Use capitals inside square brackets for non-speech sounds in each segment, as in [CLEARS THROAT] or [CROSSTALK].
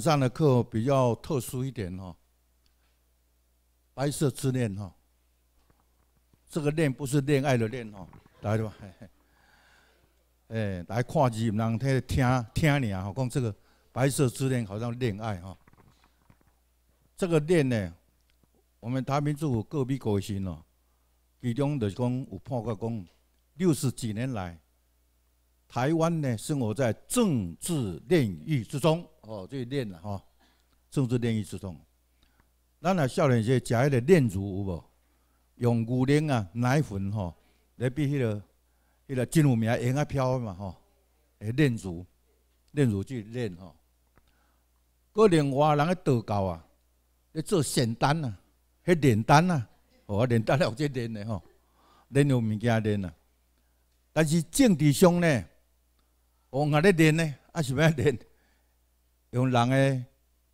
上的课比较特殊一点哦，《白色之恋哈，这个恋不是恋爱的恋哦，来吧，哎，来看字，人听听听你啊，讲这个白色之恋好像恋爱哈，这个恋呢，我们台民主府各必各心哦，其中就是讲有判决讲，六十几年来，台湾呢生活在政治炼狱之中。哦，就练了吼，政治练医术通。咱若少年时食迄个炼乳有无？用牛奶啊、奶粉吼来比迄个、迄个真有名、会用飘嘛吼，诶，炼乳，炼乳就炼吼。过另外人咧道教啊，咧做仙丹啊，去炼丹啊，哦，炼丹了就炼诶吼，炼有物件炼啊。但是政治上呢，往硬咧练呢，啊是咩练？用人的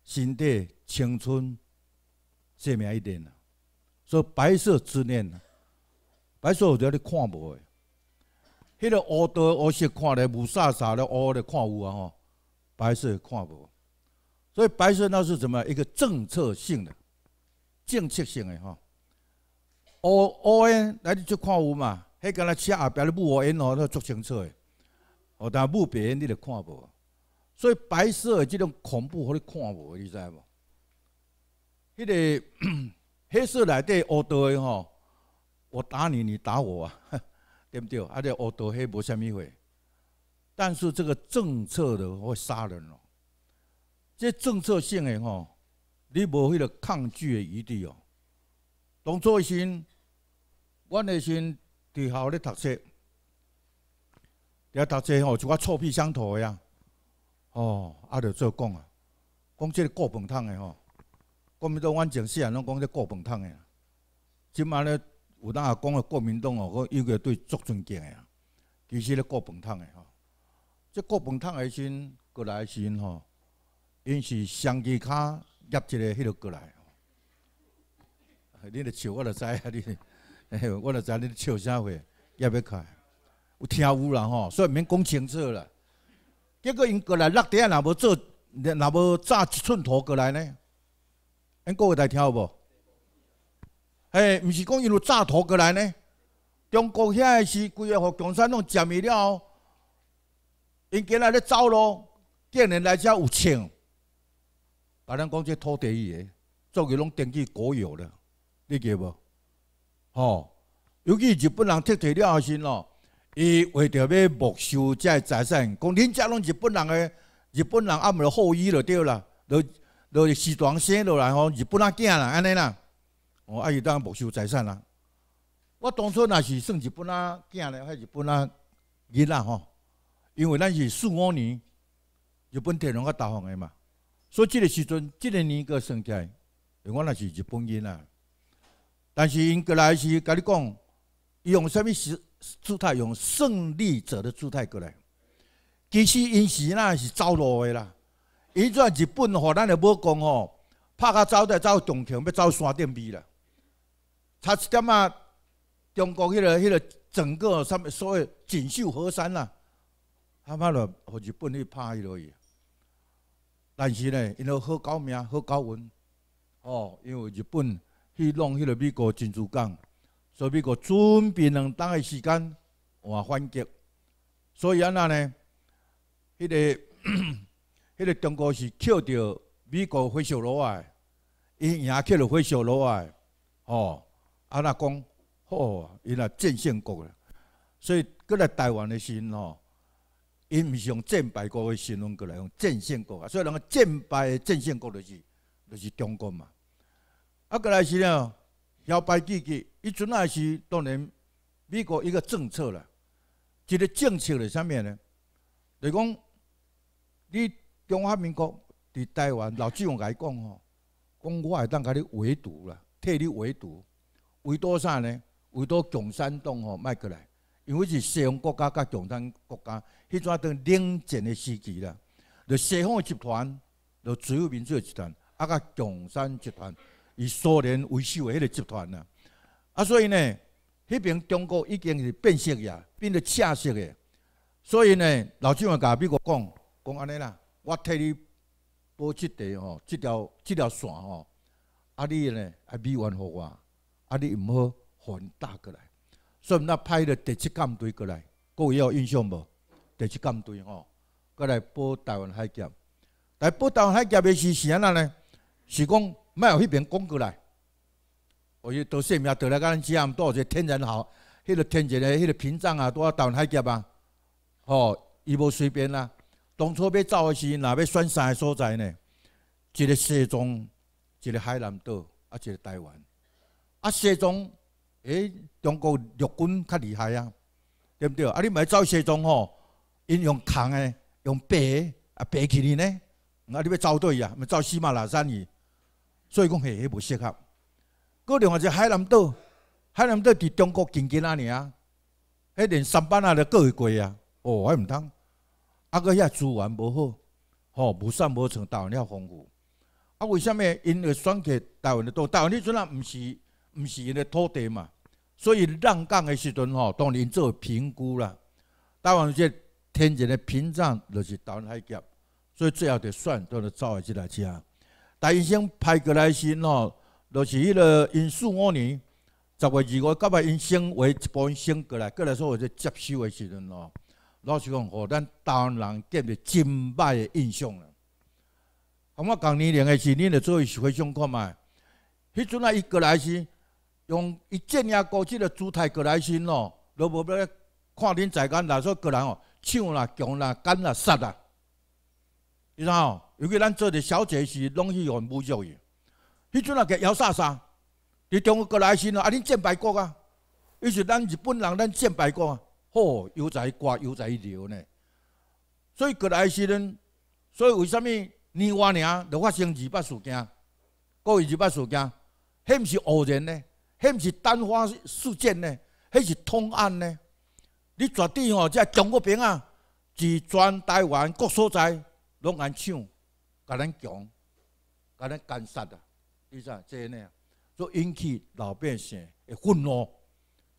身体、青春、生命一点啊，所以白色之念啊，白色有就咧看无的，迄个乌多乌色看咧，乌沙沙咧乌的看有啊吼，白色看无。所以白色那是怎么一个政策性的、政策性的吼。乌乌诶，来就看有嘛？迄个那漆后壁咧雾乌烟吼，那足清楚诶。哦，但木白烟你咧看无？所以白色的这种恐怖，你看过？你知无？迄 [COUGHS] 个黑色内底恶毒的吼，我打你，你打我，啊，[LAUGHS] 对不对？啊，这恶毒黑无虾米货。但是这个政策的会杀人哦，这政策性的吼，你无迄个抗拒的余地哦。当做一先，我那时在校咧读书，咧读书吼，就我臭屁相投的呀。哦，啊，著做讲啊，讲即个顾本桶的吼，国民党、阮正世人拢讲即顾本桶的，即摆咧有人也讲个国民党哦，讲伊该对足尊敬的啊，其实咧顾本桶的吼，即固本时先过来先吼，因是双机卡夹一个迄落过来，你咧笑我著知啊，你，我著知你笑啥货，要袂开？有听有啦吼，所以免讲清楚啦。结个因过来落地啊，哪无做，哪无炸一寸土过来呢？因各位来听好无？嘿，毋是讲因有炸土过来呢？中国遐是规个和共产党见面了因今仔咧走咯，今年来遮有枪，把咱讲这土地伊个，作个拢登记国有了，你记无？吼，尤其日本人踢地了后先咯。伊为着要没收这财产，讲恁遮拢日本人诶，日本人阿咪好伊就对啦，就就是西船生落来吼，日本仔啦安尼啦，哦，阿伊当没收财产啦。我当初若是算日本仔仔咧，还日本仔囡仔吼，因为咱是四五年日本铁人甲大方诶嘛，所以即个时阵即个年格算起来，我若是日本人啦。但是因过来是甲你讲，伊用啥物时？姿态用胜利者的姿态过来，其实因是那是走路的啦。伊在日本吼，咱的武功吼，拍甲走的走重庆，要走山顶边啦。差一点啊，中国迄个迄个整个上面所谓锦绣河山啦，他妈的，互日本去拍迄落去。但是呢，因好高名，好高文，哦，因为日本去弄迄个美国珍珠港。所以美国准备两当的时间换换击。所以安那呢？迄个迄 [CLEARS THROAT] 个中国是捡到美国火烧罗外，伊也捡到火烧罗外，哦，安那讲，哦，伊来战胜国了。所以过来台湾的新闻，伊毋是用战败国的形容过来用战胜国啊，所以两个战败、战胜国就是就是中国嘛。啊，过来是呢？摇摆记记，伊阵也是当然美国一个政策啦，一个政策是啥物呢？就讲，你中华民国伫台湾，老甲来讲吼，讲我会当甲你围堵啦，替你围堵。围堵啥呢？围堵共产党吼迈过来，因为是西方国家甲共产党国家，迄阵当冷战的时期啦。就西方的集团，就自由民主的集团，啊，甲共产党集团。以苏联为首的迄个集团啊，啊，所以呢，迄边中国已经是变色呀，变得赤色的。所以呢，老蒋也咪美国讲，讲安尼啦，我替你保这块吼，这条这条线吼，啊，你呢啊美元给我，啊，你唔好还打过来。所以，我派了第七舰队过来，各位有印象无？第七舰队吼，过来保台湾海峡。来保台湾海峡的是安那呢？是讲卖互迄边讲过来，伊命倒来甲咱遮，毋个南一个天然好。迄个天然的迄个屏障啊，拄要挡海击啊，吼，伊无随便啦。当初要走的时，若要选三个所在呢：一个西藏，一个海南岛，啊，一个台湾。啊，西藏，诶，中国陆军较厉害啊，对毋对？啊，你卖走西藏吼，因用空诶，用的，啊爬起你呢？啊，你要走对啊，咪走喜马拉山去？所以讲，迄迄无适合。个另外就海南岛，海南岛伫中国近近啊尼啊，迄连三班啊都过会过啊，哦还毋通，啊个遐资源无好，吼无善无成。台湾了丰富，啊为什么？因为选客台湾的岛？台湾迄阵啊毋是毋是因为土地嘛，所以浪港的时阵吼，当然做评估啦。台湾这天然的屏障就是台湾海峡，所以最后得选都了造起来吃。大医生派过来时喏，就是迄个因四五年十月二号甲把因生为一分生过来，过来说我就接收的时阵喏，老实讲，吼，咱台湾人给别真歹的印象了。我讲年龄的时，你来做回想看卖。迄阵啊，伊过来时用一剑呀，过去了，姿态过来时喏，都无要看恁在干哪，说个人吼，抢啦、强啦、干啦、杀啦。你知道，尤其咱做的小姐是拢喜欢侮辱伊。迄阵啊，个姚莎莎，你中国过来时呢，啊，恁见白国啊？伊是咱日本人，咱见白国，啊，嗬，油在挂，油在流呢。所以过来时呢，所以为什物年五年就发生二八事件？各位二八事件，迄毋是偶然呢？迄毋是单发事件呢？迄是通案呢？你绝对吼，即中国兵啊，在全台湾各所在。拢按抢，甲咱强，甲咱干杀啊！你知？这个呢，就引起老百姓的愤怒。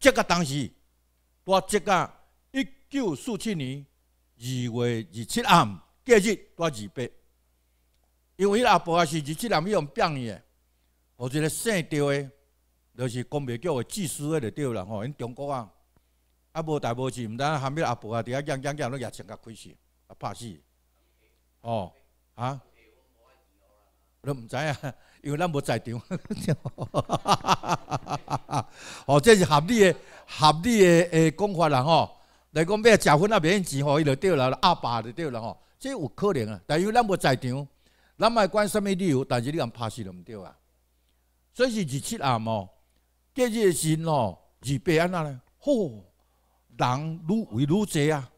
这个当时，我这个一九四七年二月二七暗，隔日我二八，因为阿婆也是二七暗伊用病去的，后一个姓赵的，就是讲袂叫的技师的个对人吼，因中国啊，啊无大无事，唔当含起阿婆啊，伫遐讲讲讲，都也成个亏死，啊怕死。哦啊都毋知影因为咱无在场哦，这是合理的合理的诶讲法啦吼来讲欲食薰也免钱吼伊就对啦阿爸也著对啦吼这有可能啊但因为咱无在场咱莫管啥物理由但是你共拍死就毋对啊所以是二七暗哦，过日个时吼二八暗呐吼人愈围愈侪啊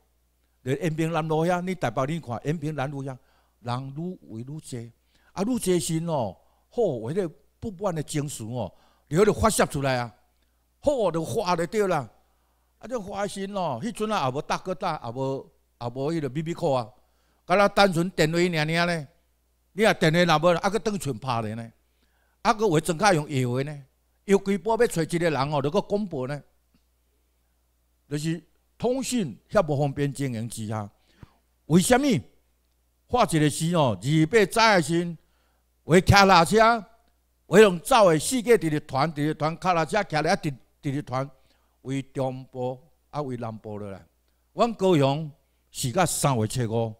伫延平南路遐，你代表你看延平南路遐，人愈围愈侪，啊愈侪先咯，好，迄个不满的精神哦，了就发泄出来啊，好就发了对啦，啊种花心咯，迄阵啊也无大哥大，也无也无迄个秘密课啊，敢若单纯电话尔尔咧，你啊电话若无，啊个单纯拍咧呢，啊个为做假用摇的呢，有几波要找一个人哦，著个公布呢，就是。通讯遐无方便经营之下，为虾物画一个时哦？二八载时，为开拉车，为用走诶四界，直直团，直直团，拉车骑啊，直直团，为中部啊，为南部落来。阮高雄是甲三月七五，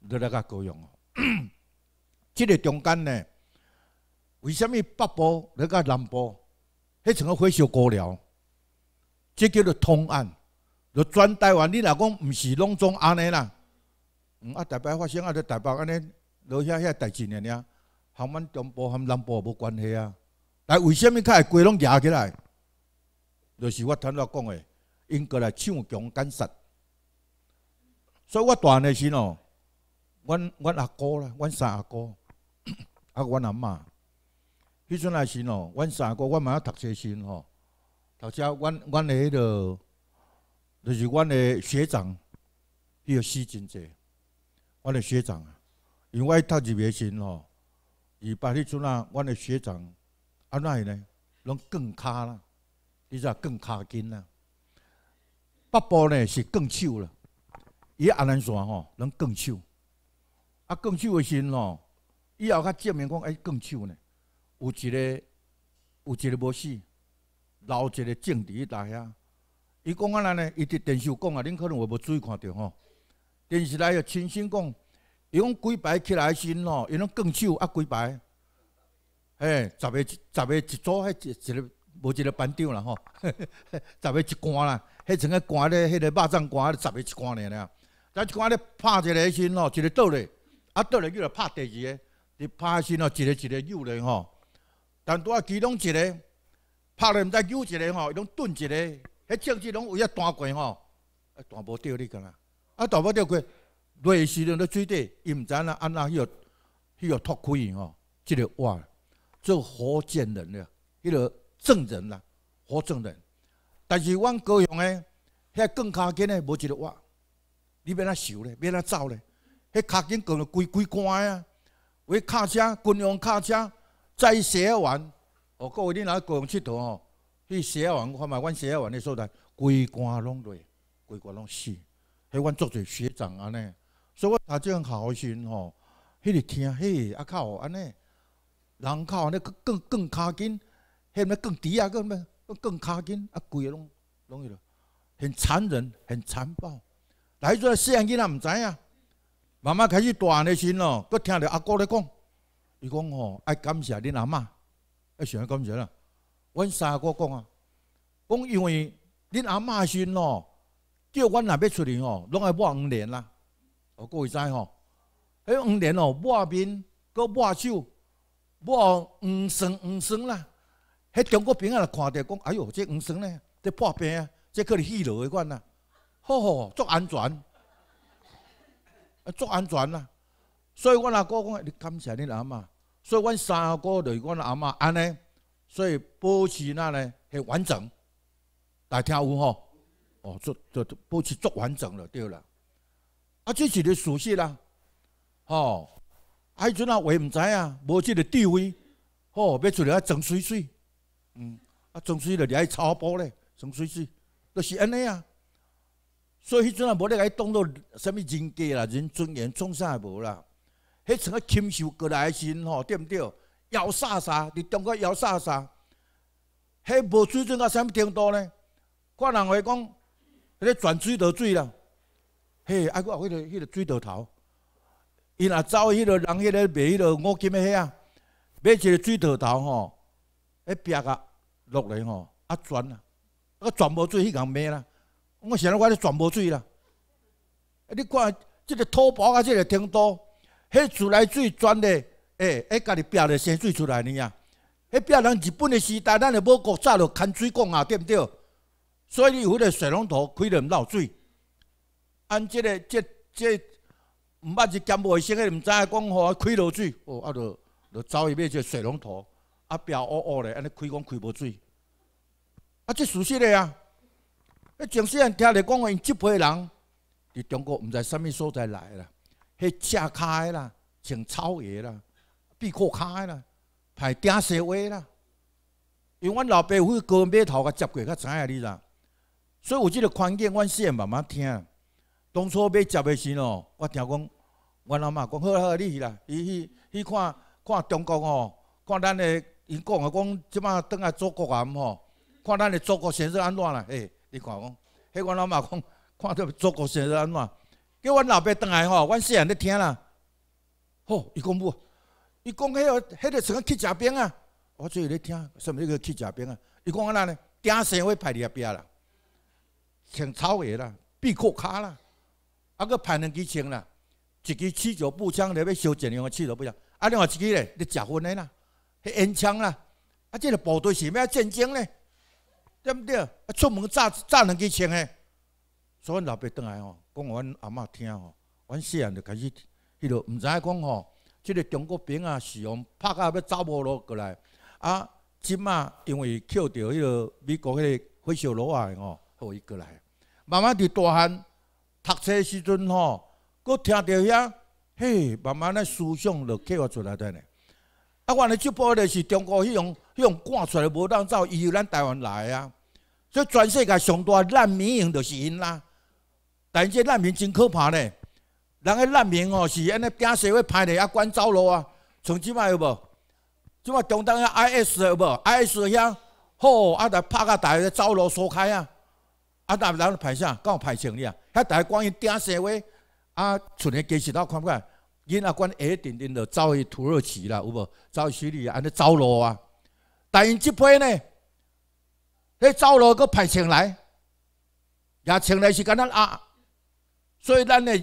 落来甲高雄哦。即 [COUGHS] 个中间呢，为虾物北部落甲南部，迄层个火烧高了，即叫做通案。就专台湾，你若讲毋是拢总安尼啦。嗯，啊，台北发生啊，伫台北安尼，老遐遐代志，尔尔，含阮中部含南部无关系啊。但为什么较会规拢加起来？就是我前头讲诶，因过来抢强干杀。所以我大内先哦，阮阮阿哥啦，阮三阿哥，[CLEARS THROAT] 啊，阮阿嬷迄阵内先哦，阮三阿哥，阮妈要读册先哦，读册阮阮诶迄落。就是阮的学长，伊个死真济。阮的学长啊，因为读入来先吼，伊把迄阵啊，阮的学长，安奈呢，拢更卡啦，伊知更卡紧啦。北部呢是更手啦，伊阿南山吼，拢更手，啊，更手的先咯，以后较证明讲哎更手呢，有一个有一个无死，留一个政敌来啊。伊讲安尼呢？伊伫电视讲啊，恁可能会无注意看到吼。电视内有亲身讲，伊讲几排起来身咯，伊拢更手啊几排。嘿，十个十个一组，迄一一个无一个班长啦吼。[LAUGHS] 十个一官啦，迄种个官咧，迄个肉粽官啊，十个一官个俩。咱一官咧拍一个身咯，一个倒咧，啊倒咧又来拍第二个，伫拍身咯，一个一个又咧吼。但拄啊其中一个拍咧，毋知扭一个吼，伊拢顿一个。迄政治拢有一单过吼，啊，大波掉你干呐？啊，大无掉过，落时人在水底，伊毋知呐，迄哪迄许脱开因吼，即个挖做火箭人啦，迄个证人啦，活证人。但是阮高雄诶，迄个钢卡钳诶，无一个挖，你变哪受咧，变哪走咧？迄卡钳搞到规规杆啊，为卡车、军用卡车载卸完，哦，各位恁哪高雄佚佗吼？对，写完我看嘛，阮写完的时候，规官拢累，规官拢死。迄阮做者学长安尼，所以我他这样好开心吼，迄日听，嘿，啊靠安尼，人靠安尼更更较紧，嘿，咩更低啊，更咩更较紧，啊，贵个拢拢去了，很残忍，很残暴。来做细汉囡仔毋知影，慢慢开始大的时咯，佮听着阿哥咧讲，伊讲吼，爱感谢恁阿嬷，爱想感谢啦。阮三哥讲啊，讲因为恁阿妈先咯，叫阮若要出去哦，拢爱抹黄连啦。哦，各位知吼，迄黄连哦，抹面、搁抹手、抹黄绳、黄绳啦。迄中国兵啊，来看着讲，哎哟，这黄绳咧，这破病啊，这可是虚罗血款呐，吼吼，足安全，啊，足安全啦。所以阮阿哥讲，你感谢恁阿嬷。所以阮三哥是阮阿嬷安尼。所以保持那咧很完整，来跳舞吼，哦，就就保持足完整了，对了。啊，这是咧熟悉啦，吼。迄阵啊，我唔知啊，无即个地位，吼，要出来啊装水水，嗯，啊，装水了，你爱超波咧，装水水，都是安尼啊。所以迄阵啊，无咧给伊当做什么人格啦、人尊严，创啥也无啦。迄从啊，禽兽过来时吼，对唔对？摇煞煞，伫中国摇煞煞，迄无水准到啥物程度呢？看人话讲，迄个转水倒水啦，嘿，啊，佫啊，迄个迄个水道头，若走去迄个人，迄个买迄个五金诶，遐，啊，买一个水道头吼，迄壁甲落来吼，啊转啦，啊转无水，迄个人买啦，我想咧，我咧转无水啦，啊，你看即个土包啊，即个程度，迄自来水转咧。诶诶，家己憋着生水出来呢啊！迄边人日本的时代，咱的母国早就牵水光啊，对不对？所以你有迄个水龙头开咧唔漏水。按即个、即、即，毋捌是讲卫生的，毋知影讲吼开漏水，哦，啊，就就走去买一个水龙头，啊，表乌乌咧，安尼开讲开无水。啊，即熟悉的呀！啊，蒋虽然听咧讲话，因即批人伫中国毋知啥物所在来啦，系下骹啦，穿草鞋啦。闭裤卡啦，排钉说话啦，因为阮老爸有高音码头甲接过，较知影你啦。所以有即个环境，阮细慢慢听。当初买接的时哦，我听讲，阮阿妈讲好合去啦，伊去去看看中国哦，看咱的，伊讲啊，讲，即摆倒来祖国啊毋好，看咱的祖国形势安怎啦？嘿，你看讲，迄阮阿妈讲，看咱祖国形势安怎？叫阮老爸倒来吼，阮细汉咧听啦。吼，伊讲唔。伊讲迄个，迄个什么乞食兵啊？我最咧听，什么迄个乞食兵啊？伊讲安那呢？鼎胜威派里阿边啦，穿草鞋啦，闭裤骹啦，啊，搁派两支枪啦，一支气球步枪，咧要烧战样的气球步枪？啊，另外一支咧咧食烟的啦，迄烟枪啦。啊，即个部队是咩战争咧？对毋对？啊，出门炸炸两支枪诶，所以老爸倒来吼，讲阮阿嬷听吼，阮细汉就开始，迄个毋知讲吼。即个中国兵啊，是用拍到要走无路过来，啊，即马因为捡到迄个美国迄个火烧炉啊，吼，可伊过来。慢慢伫大汉读册时阵吼，搁听到遐，嘿，慢慢咧思想就开发出来咧。啊，原来这部咧是中国迄种迄种赶出来无当走，伊由咱台湾来啊，所以全世界上大难民营就是因啦。但即难民真可怕咧。人个难民吼是安尼鼎社会歹咧，啊，管走路啊。像即卖有无？即摆中东的 IS 有无？IS 遐吼，啊，来拍甲逐个走路疏开啊。啊，那人派啥？敢有歹钱你啊？遐逐个关于鼎社会啊，剩系见识到看过来，因阿管下定定就走去土耳其啦，有无？走去叙利亚安尼走路啊。但因即批呢，迄走路搁歹钱来，也钱来是敢若啊，所以咱个。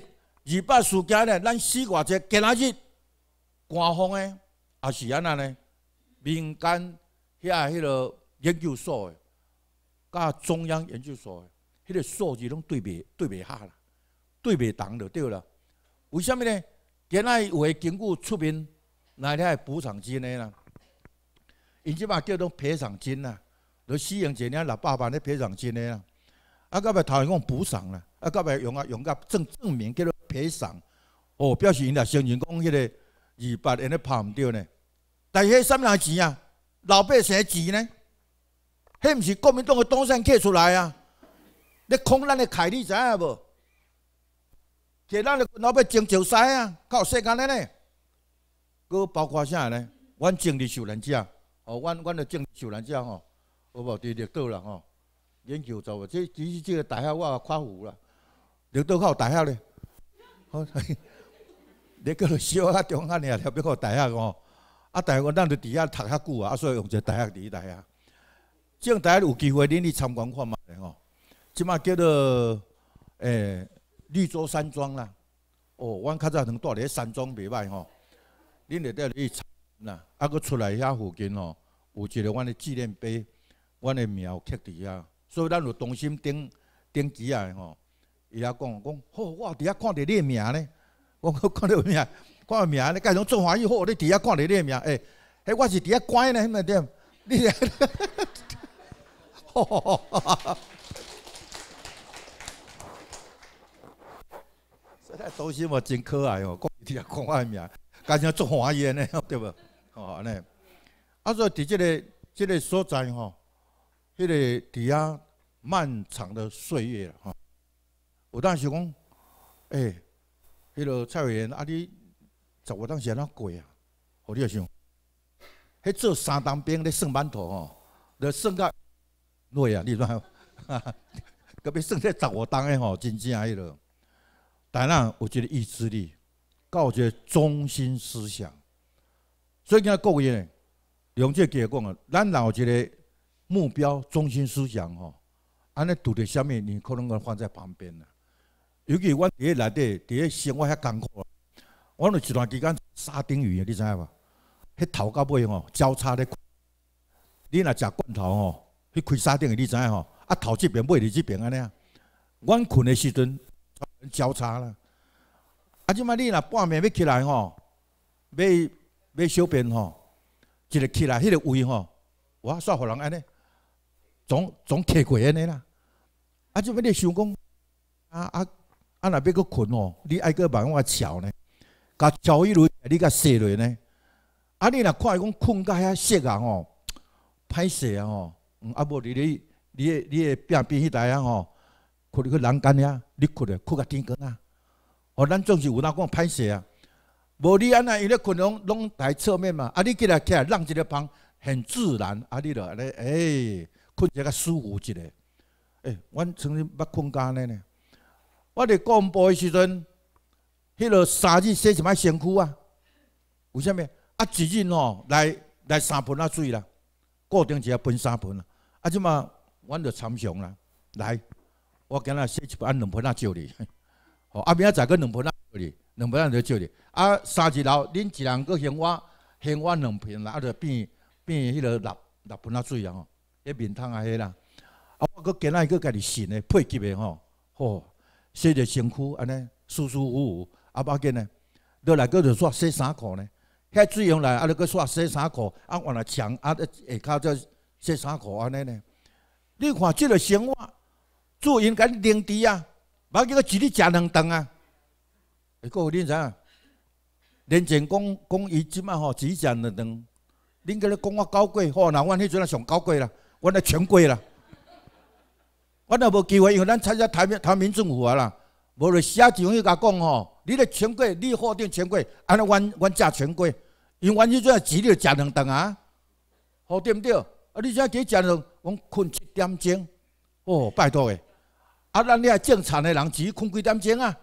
二八事件呢，咱四外只今仔日官方诶，也是安那呢？民间遐迄落研究所，甲中央研究所，迄个数字拢对袂对袂下啦，对袂同就对啦。为啥物呢？今仔有诶经过出面来遐补偿金诶啦，因即嘛叫做赔偿金啦，你使用一年六百万的赔偿金诶啦，啊，到尾头先讲补偿啦，啊，到尾用啊用个证证明叫做。赔偿哦，表示因俩先前讲迄个二八年咧拍唔着呢，但是啥物廿钱啊，老百姓钱呢，迄毋是国民党个党山克出来啊？你空咱个凯利知影无？给咱个老百姓种韭啊，啊，有世间咧咧。佮包括啥咧？阮政治受难者哦，阮阮个政治受难者吼，好无伫绿岛啦吼，研究做即只是即个大学我也夸富啦，绿岛有大学咧。好，你叫做小啊、中啊尔，特别个大学哦。啊，大学咱就地下读较久啊，所以用只大学嚟嚟啊。正大家有机会，恁去参观看嘛吼。即嘛叫做诶绿洲山庄啦。哦，阮较早同带你山庄袂歹吼。恁嚟得去参观呐，啊，佮出来遐附近吼，有一个阮的纪念碑，阮的庙刻伫遐，所以咱要当心顶顶几下吼。伊下讲讲，吼！我伫遐看到你的名咧，我看到名，看到名咧，家常做华喜，好！你伫遐看到你的名，诶，迄，我是伫遐乖呢，迄弟点，你哈哈哈！哈哈哈哈哈！[LAUGHS] 东西嘛，真可爱哦，底下看我个名，家常做欢喜呢，[LAUGHS] 对吼、哦，安尼。啊，所以伫这个这个所在吼，迄个伫遐漫长的岁月吼、哈。有当时讲，诶、迄、个蔡委员，啊，你十五当时安怎过啊？我你也想，迄做三当兵咧算馒头吼，咧算到落啊，你知？隔 [LAUGHS] 壁算咧十五当诶吼，真正迄落。但咱有一个意志力，有一个中心思想。所以讲各位呢，用这结讲啊，咱有一个目标、中心思想吼，安尼拄着虾米，你可能会放在旁边了。尤其我伫诶内底，伫诶生活遐艰苦咯。我有一段时间沙丁鱼，你知影无？迄头甲尾吼交叉咧你若食罐头吼，去开沙丁鱼，你知影吼？啊头一边尾伫这边安尼啊。阮困诶时阵交叉啦。啊，即摆你若半夜要起来吼，要要小便吼，一日起来迄个胃吼，哇，煞互人安尼，总总摕过安尼啦。啊，即摆你想讲啊啊？啊！若要搁困哦，你爱搁办个桥呢？甲鸟一类，你甲斜落呢？啊！你若看伊讲困甲遐色啊哦，歹斜哦。啊！无你你你你诶，变变迄来啊哦，困去人间遐，你困咧困甲天光啊。哦，咱总是有哪讲歹势啊。无你安尼伊咧困拢拢台侧面嘛。啊！你起来起来，让一个方很自然。啊！你了，诶困一个舒服一嘞。诶，阮曾经捌困安尼呢。我伫广播的时阵，迄落三日洗一摆身躯啊？为虾物啊，一日吼来来三盆啊水啦，固定一下分三盆。啦。啊，即嘛，阮就参详啦。来，我今日洗一盆，两盆啊照你。吼，[LAUGHS] 啊，明仔载搁两盆啊照你，两盆啊就照你。啊，三日后恁一人搁嫌我嫌我两盆啦，啊，就变变迄落六六盆啊水啊吼，迄面汤啊迄啦。啊，我搁今仔搁家己洗的，配给的吼，吼。洗着身躯安尼舒舒服服，啊，爸叫呢，落来个就煞洗衫裤呢。遐水用来啊，来个煞洗衫裤，啊，原来墙啊，下骹就洗衫裤安尼呢。你看即个生活，主人家你零地啊，要紧个一日食两顿啊。诶，哥，你影？年前讲讲伊即摆吼，只食两顿。恁个咧讲我高贵，好，那我迄阵那上高贵啦，我乃全贵啦。我若无机会，因为咱参加台台民政府啊啦，无就写一永去甲讲吼。你咧权贵，你喝点权贵？安尼，阮阮食权贵，因我以前一日只咧食两顿啊，好对毋对？啊，你现在一日食两，我困七点钟，哦，拜托诶，啊，咱遐正常嘅人只咧困几点钟啊？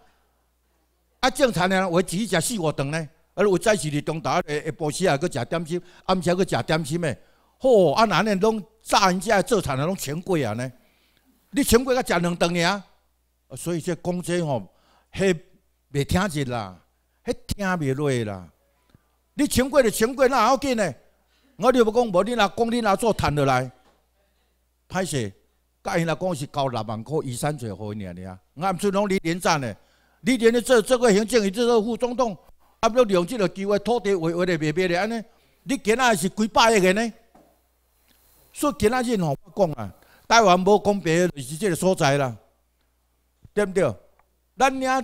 啊，正常嘅人我只咧食四五顿呢，啊，有早时伫中昼下下晡时啊，佫食点心，暗时佫食点心诶。好，啊，安尼拢早时啊，做田啊，拢全贵啊呢？你请过才食两顿尔，所以这讲这吼，是未听值啦，迄听未落啦。你请过就请过，那好紧呢。我就要讲，无你哪讲，你哪做趁落来？歹势，甲伊来讲是交六万块，二三岁好年尔。我唔出拢你连赞的，你连你做做过行政，伊做副总统，压利用这个机会，土地划划的袂买嘞，安尼你今仔是几百亿个呢？所以今仔日我讲啊。台湾无公平就是这个所在啦，对不对？咱俩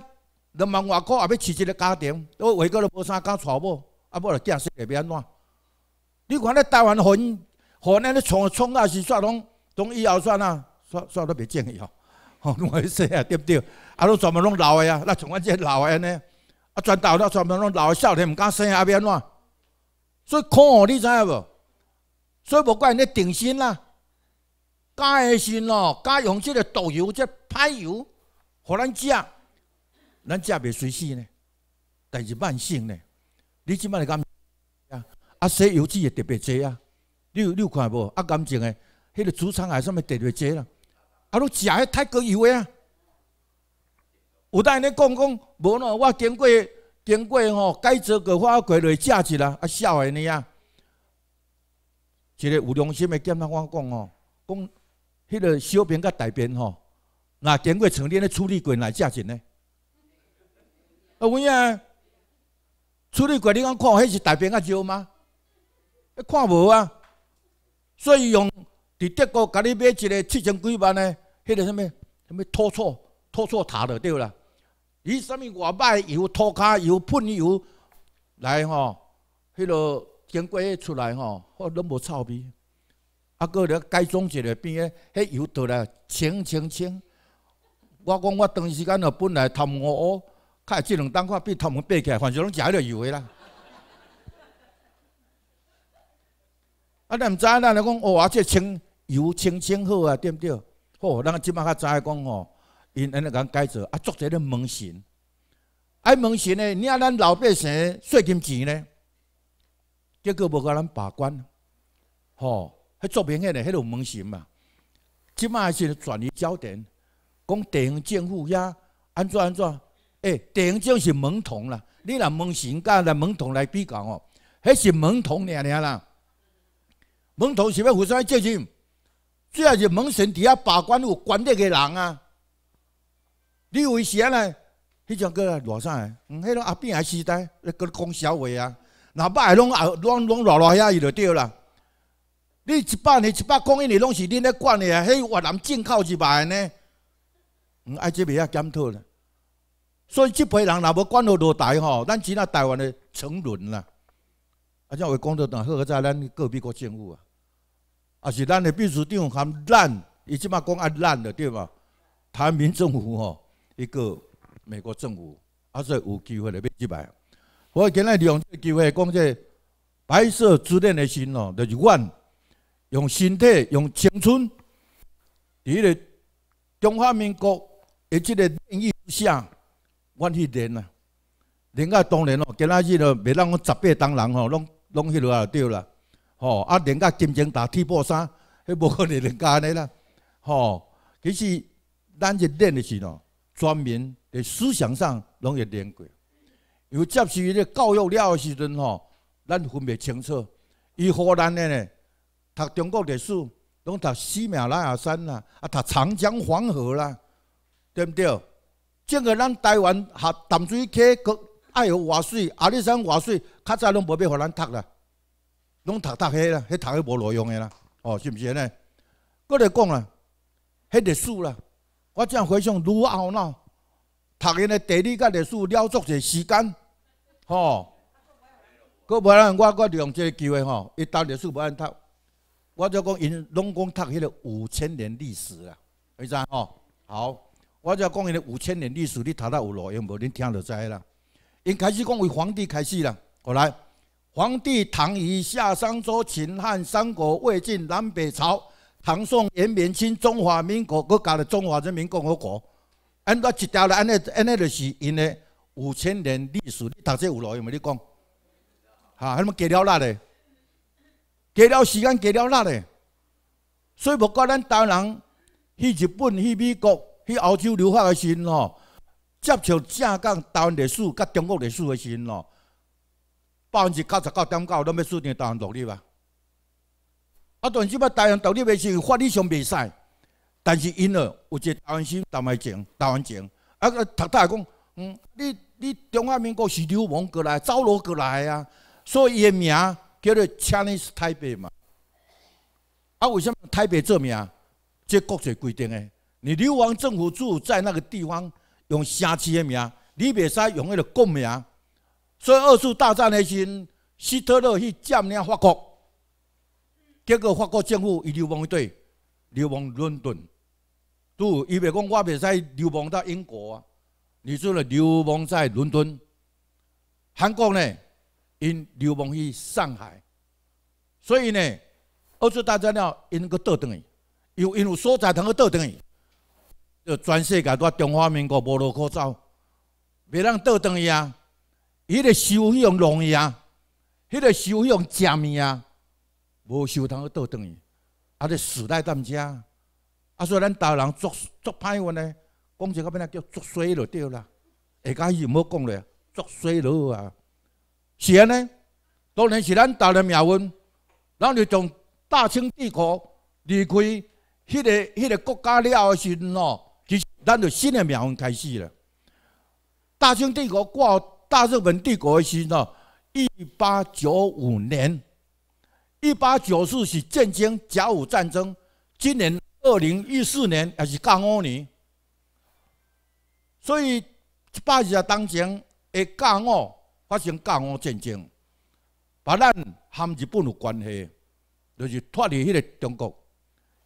两万外国也要起一个家庭，都外国都无啥敢娶某，啊，无然嫁出下变安怎？你看咧台湾婚婚咧创创啊是煞拢从以后煞啦，煞煞都袂见伊哦，[LAUGHS] 哦，我咧说啊，对不对？啊，拢全部拢老的啊，那从安只老的呢？啊，全台湾全部拢老的，少年唔敢生，阿变安怎？所以看哦，你知影无？所以无怪人咧定心啦。加诶新咯，加用即个豆油、这派油，互咱食，咱食袂随时呢，但是慢性呢。你即摆个感啊，啊，洗油剂也特别侪啊。你有、你有看无？啊，感情诶，迄个主场还什么特别侪啦。啊，你食迄太过油啊。有当安尼讲讲，无喏，我经过、经过吼，改做个话，回来食一啦，啊，少安尼啊。一个有良心的兼当我讲哦，讲。迄个小便甲大便吼，那经过床垫诶处理过，若价钱呢？啊，有影处理过你讲看，迄是大便较少吗？一看无啊，所以用伫德国甲你买一个七千几万的，迄个什物什物托错托错塔的，对啦。伊什物外卖油、拖脚油、喷油来吼，迄个经过出来吼，吼拢无臭味。啊！过日改装一下，变个迄油倒来清清清。我讲我长时间哦，本来贪污哦，较即两单，看变贪污爬起来，反正拢食迄了油啦。啊！咱毋知咱来讲哦，啊，即清油清清好啊，对毋对？哦，咱即摆较早讲哦，因安尼讲改造啊，做者咧蒙神，爱蒙神咧，你啊，咱老百姓税金钱咧，结果无甲咱把关，哦。迄作门客的，迄路门神嘛，即马是转移焦点，讲地方政府呀，安怎安怎？诶，地方政府是门童啦，你若门神甲拿门童来比较哦，迄是门童尔尔啦。门童是要负责借钱，主要是门神底下把关有管这个人啊。你为啥呢？迄种个偌啥？嗯，迄种阿扁还是在个讲小话啊？那摆拢弄啊拢拢偌偌遐伊就对了。你一百年、一百公里，你拢是恁咧管的啊？迄越南进口入来个呢？嗯，啊，即爿晓检讨了。所以即批人若无管好落台吼，咱只能台湾的沉沦啦。啊，即话讲到，那好个在咱个别国政府啊？啊，是咱的秘书长含烂，伊即嘛讲啊烂了对吧？台民政府吼，一个美国政府，啊，所以有机会来变几百。我今日利用这个机会讲，这白色之恋的心哦，就是阮。用身体，用青春，伫这个中华民国的即个利益下，阮去练啊！练到当然哦，今仔日哦，袂当讲十八当人哦，拢拢迄落啊，对啦。吼啊，练到金枪打铁布衫，迄无可能练到安尼啦。吼，其实咱去练的是喏，专门伫思想上拢会练过。有受迄个教育了的时阵吼，咱分袂清楚，伊何难的呢？读中国历史，拢读《喜马拉雅山》啦，啊，读《长江黄河》啦，对不对？这个咱台湾学淡水溪，搁爱河外水阿里山外水，较早拢无要互咱读啦，拢读读迄啦，迄读迄无路用诶啦，哦，是毋是呢？我来讲啦，迄历史啦，我正回想愈懊恼，读因诶地理甲历史了，足侪时间，吼，搁无人，我我利用这个机会吼，一读历史无人读。我就讲，因拢讲读迄个五千年历史了。阿张哦？好，我就讲因的五千年历史，你读了有路用无？你听落知啦。因开始讲为皇帝开始了，后来，皇帝唐虞夏商周秦汉三国魏晋南北朝唐宋元明清中华民国，国加了中华人民共和国，安个一条来，安呢，安呢，就是因的五千年历史，你读这有路用无？你讲，哈，还么给了拉嘞？过了时间，过了力嘞，所以不管咱台湾人去日本、去美国、去澳洲留学的时阵吼，接触正港台湾历史、甲中国历史的时阵吼，百分之九十九点九拢要输定台湾独立啊！啊，当是要台湾独立时行，法律上袂使，但是因个有一个台湾心、台湾情、台湾情，啊，读大讲，嗯，你你中华民国是流氓过来、走路过来啊，所以伊的名。叫做 Chinese Taipei 嘛，啊，为什么台北做名？这国际规定诶，你流亡政府住在那个地方，用城市诶名，你未使用迄个国名。所以二次大战诶时，希特勒去占领法国，结果法国政府伊流亡去对，流亡伦敦，对，伊未讲我未使流亡到英国，你说了流亡在伦敦。韩国呢？因流亡去上海，所以呢，二次大战了，因阁倒转去，又因有所在通阁倒转去，全世界都中华民国无路可走，未通倒转去啊！伊个收迄样容易啊，迄个收迄样食物啊，无收通阁倒转去，啊，就死在他们家。啊，所以咱大人作作歹话呢，讲一个变啊叫作衰了对啦，下家又唔好讲了，作衰佬啊！是安尼，当然是咱大陆命运，咱就从大清帝国离开迄个迄个国家了。先咯，其实咱就新的命运开始了。大清帝国过大日本帝国的先咯，一八九五年，一八九四是震惊甲午战争。今年二零一四年，还是甲午年，所以一百日当前的甲午。发生甲午战争，把咱和日本有关系，就是脱离迄个中国。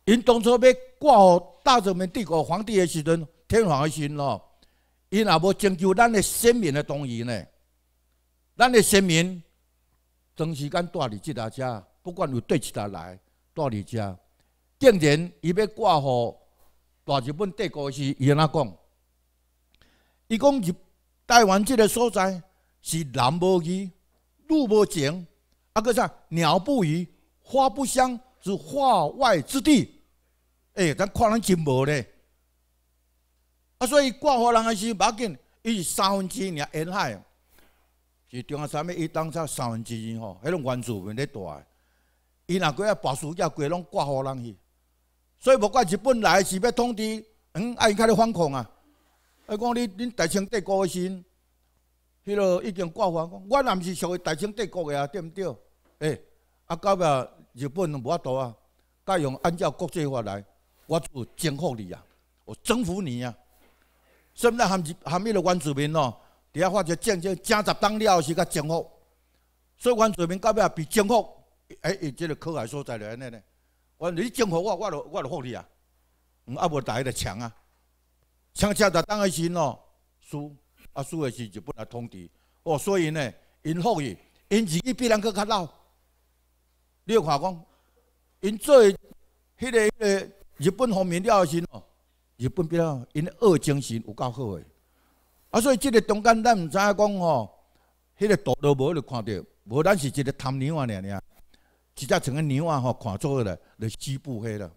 因当初要挂号大日本帝国皇帝的时阵，天皇的心咯，因也无征求咱的先民的同意呢。咱的先民长时间待在即搭遮，不管有对吉达来待伫遮，竟然伊要挂号大日本帝国时，伊安怎讲？伊讲日台湾这个所在。是男无鱼、女无情，啊个啥鸟不语、花不香，是画外之地。哎，咱看人真无咧。啊，所以刮风人也是勿要紧，伊是三分之一沿海，是中央山脉伊当差三分之一吼，迄种原住民咧住的。伊哪过啊把输规过拢刮风人去，所以无怪日本来是要通知，嗯，伊搞你反抗啊？啊，讲你恁大清帝国先。迄落已经挂翻，我若毋是属于大清帝国个啊，对毋对？诶，啊，到尾日本无法度啊，改用按照国际法来，我就征服你啊，我征服你啊。甚物啦？含含迄个原住民哦，伫遐发觉战争，正十当了，是甲征服，所以原住民到尾啊被征服，诶、哎，即个可爱所在了安尼呢。我你征服我，我著我著服你啊，毋啊，无个得抢啊，抢只十当个时哦，输。啊，输的是日本的通敌哦，所以呢，因后裔，因自己比人佫较老。你要看讲，因做迄个迄个日本方面了后生哦，日本比较因恶精神有够好的。啊，所以这个中间咱毋知讲吼，迄个道都无就看到，无咱是一个贪牛啊，两只一只成个牛啊吼，看做个咧，就西部黑了。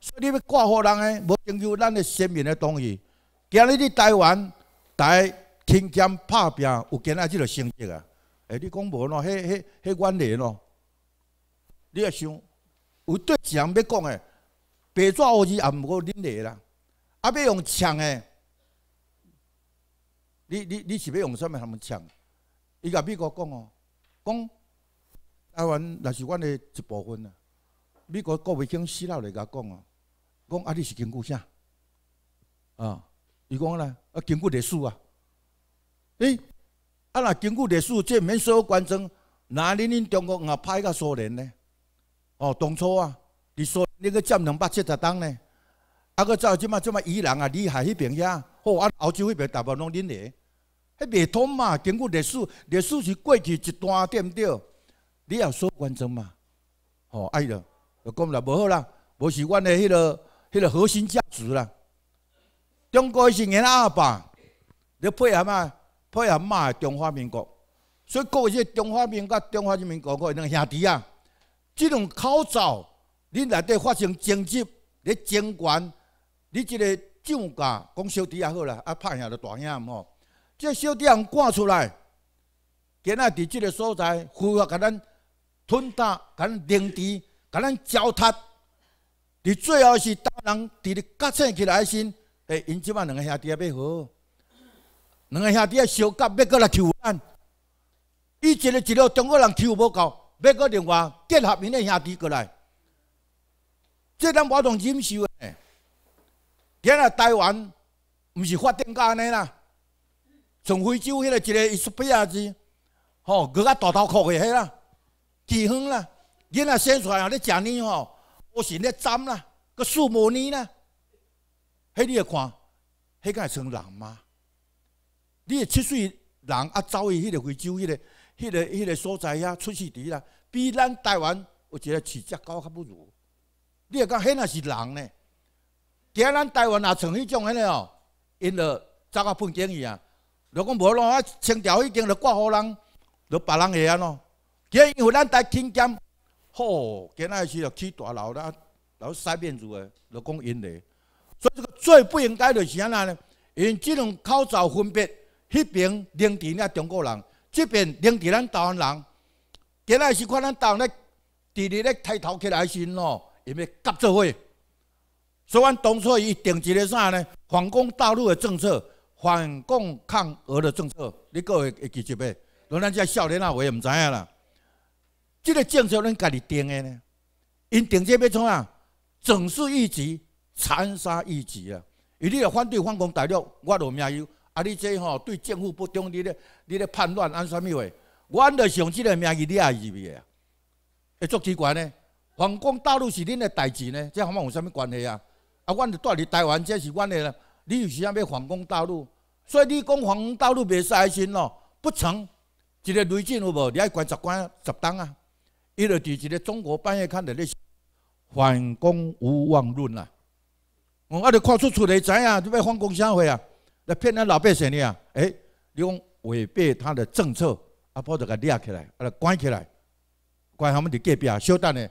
所以你要挂号人诶，无征求咱的先民的东西。今日你台湾。在新疆拍兵有建仔这个成绩啊！哎，你讲无咯？迄迄迄观念咯？你也想？有对蒋要讲诶，白纸黑字也毋过恁来啦！啊，要用枪诶？你你你是要用什么他们抢？伊甲美国讲哦，讲台湾那是阮的一部分啊！美国过未去，死老来甲讲哦，讲啊，你是根据啥？啊？伊讲啦，啊，经过历史啊，诶，啊，那经过历史，这免说关中，哪里恁中国唔啊派个苏联呢？哦，当初啊，你苏那个占两百七十档呢，啊个照即马即马伊朗啊，里海那边呀，或啊欧洲那边打不拢恁嘞？迄未通嘛，经过历史，历史是过去一段点对，你要说关中嘛？哦，爱了，就讲啦，无好啦，无是阮的迄个迄个核心价值啦。中国是咱阿爸，你配合嘛？配合骂中华民国。所以讲，即中华民国、中华人民共和国两兄弟啊！即种口罩，你内底发生争执，你监管，你即个涨价，讲小弟也好啦，啊拍下就大兄唔好。即小弟人赶出来，今仔伫即个所在，配给咱吞大，咱迟，弟，咱糟他。你最后是大人伫你各尽起来心。诶，因即晚两个兄弟要好，两个兄弟啊，小甲要过来抽咱伊一个一个中国人抽无够，要过另外结合，明天兄弟过来。即阵我同忍受诶，原来台湾毋是发展到安尼啦，从非洲迄个一个伊苏比亚子，吼，个较大头壳个迄啦，寄远啦，囡仔生出来啊咧食呢吼，我是咧斩啦，个苏摩尼啦。嘿，你来看，迄敢会成人吗？你七岁人啊，走去迄个非洲，迄个、迄个、迄个所在遐出去伫啦，比咱台湾有一个饲只狗还不如。你会讲，迄那是人呢？今咱台湾也成迄种，个哦，因着走啊，风景伊啊。若讲无咯，啊，清朝已经了刮好人，了别人安咯。今因为咱台金剑，吼，今仔是要起大楼啦，然后塞面子的，了讲因诶。所以这个最不应该就是安那呢？因这种口罩分别，那边领定啊中国人，这边领定咱台湾人。原来是看咱台湾咧，伫二咧抬头起来时咯，因要夹做伙。所以阮当初伊定一个啥呢？反攻大陆的政策，反共抗俄的政策，你各位会记着未？若咱这少年啊，我也唔知影啦。这个政策恁家己定的呢？因定这要创啥？整数一级。残杀一己啊！伊你若反对反攻大陆，我落命誉啊！你这吼对政府不忠，你咧你咧叛乱，安啥物话？我安是上即个名誉，你爱入去啊？会作奇怪呢？反攻大陆是恁个代志呢？这好嘛有啥物关系啊？啊，阮著住伫台湾，这是阮个啦。你有时间要反攻大陆？所以你讲反攻大陆袂塞心咯？不成，一个雷震有无？你爱管十管十当啊？伊著伫一个中国半夜看的咧，反攻无望论啊！我阿里看出出来，知啊！准备反攻社会啊！来骗咱老百姓的啊！哎，你讲违背他的政策，阿婆就个抓起来，阿来关起来，关他们就隔壁。小等嘞，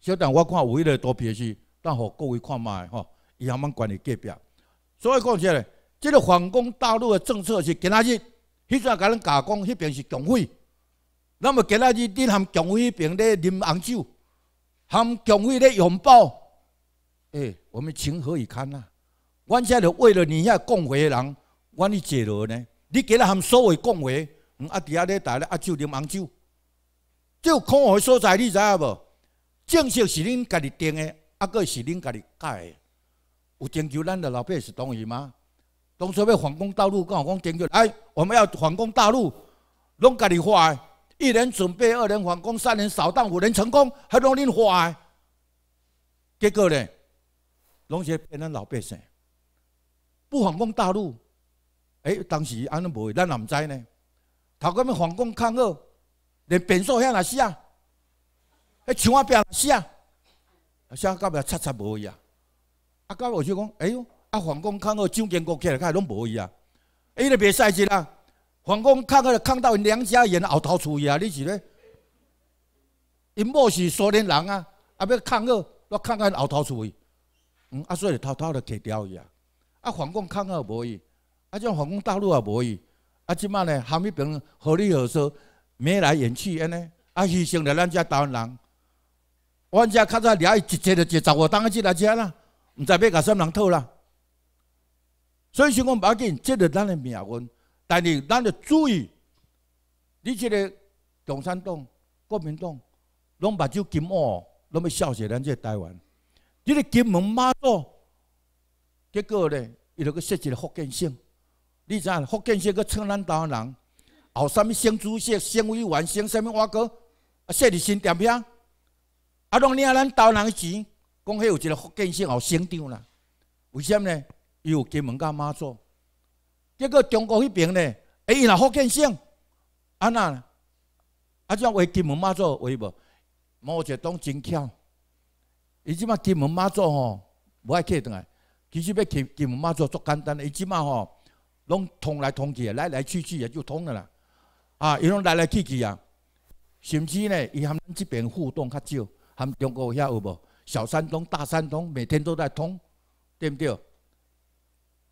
小等，我看有几多片戏，当好各位看卖吼，伊他们关的隔壁。所以讲起来，这个反攻大陆的政策是今仔日，迄阵甲咱讲，迄边是蒋匪。那么今仔日恁含蒋匪迄边在饮红酒，含蒋匪咧拥抱，哎。我们情何以堪呐！我现在为了你遐共匪的人，我去坐多呢？你给了他们所谓伫匪，阿爹阿咧阿酒啉红酒，就看何所在，你知影无？政策是恁家己定的，阿个是恁家己改的，有征求咱的老百姓同意吗？当初要反攻大陆，跟我讲征求，哎，我们要反攻大陆，拢家己画的，一年准备，二年反攻，三年扫荡，五年成功，还拢恁画的？结果呢？拢是骗咱老百姓，不反攻大陆，哎，当时安尼不会，咱也毋知呢。头个反攻抗日，连别墅遐也死啊！诶枪啊表死啊！啊啥到尾擦擦无伊啊！啊到尾我就讲，哎哟，啊反攻抗日蒋建国起来，梗系拢无伊啊！伊都别赛只啦，反攻抗日抗到娘家人后头出去啊！你是咧，伊某是苏联人啊！啊要抗日，要抗到后头出去。嗯，啊，所以偷偷的去掉伊啊，啊，反空抗也无伊，啊，种反空道路也无伊，啊，即卖呢，海面平，互利互说，眉来眼去安尼，啊，牺牲了咱遮台湾人，阮遮较早掠伊直接就一十五吨的自来水啦，毋知要甲什么人偷啦。所以说，我们保证，这是咱的命运，但是咱要注意，你即个共产党、国民党，拢目睭金乌，拢要笑死咱这台湾。你的金门妈祖，结果咧伊就去涉一了福建省。你知影福建省个潮南岛人，后什么主席、业、委员、省什么瓦哥，啊，设立新店片，啊，拢领咱岛人的钱，讲迄有一个福建省后省长啦。为什么呢？有金门甲妈祖。结果中国迄边咧，哎，伊啦福建省，啊那，啊，就为金门妈祖为无，某泽东真巧。伊即嘛，金门马祖吼，无爱客倒来。其实要金金门马祖足简单。伊即嘛吼，拢通来通去来来去去也就通了啦。啊，伊拢来来去去啊。甚至呢，伊含咱这边互动较少，含中国遐有无？小山东、大山东，每天都在通，对毋对？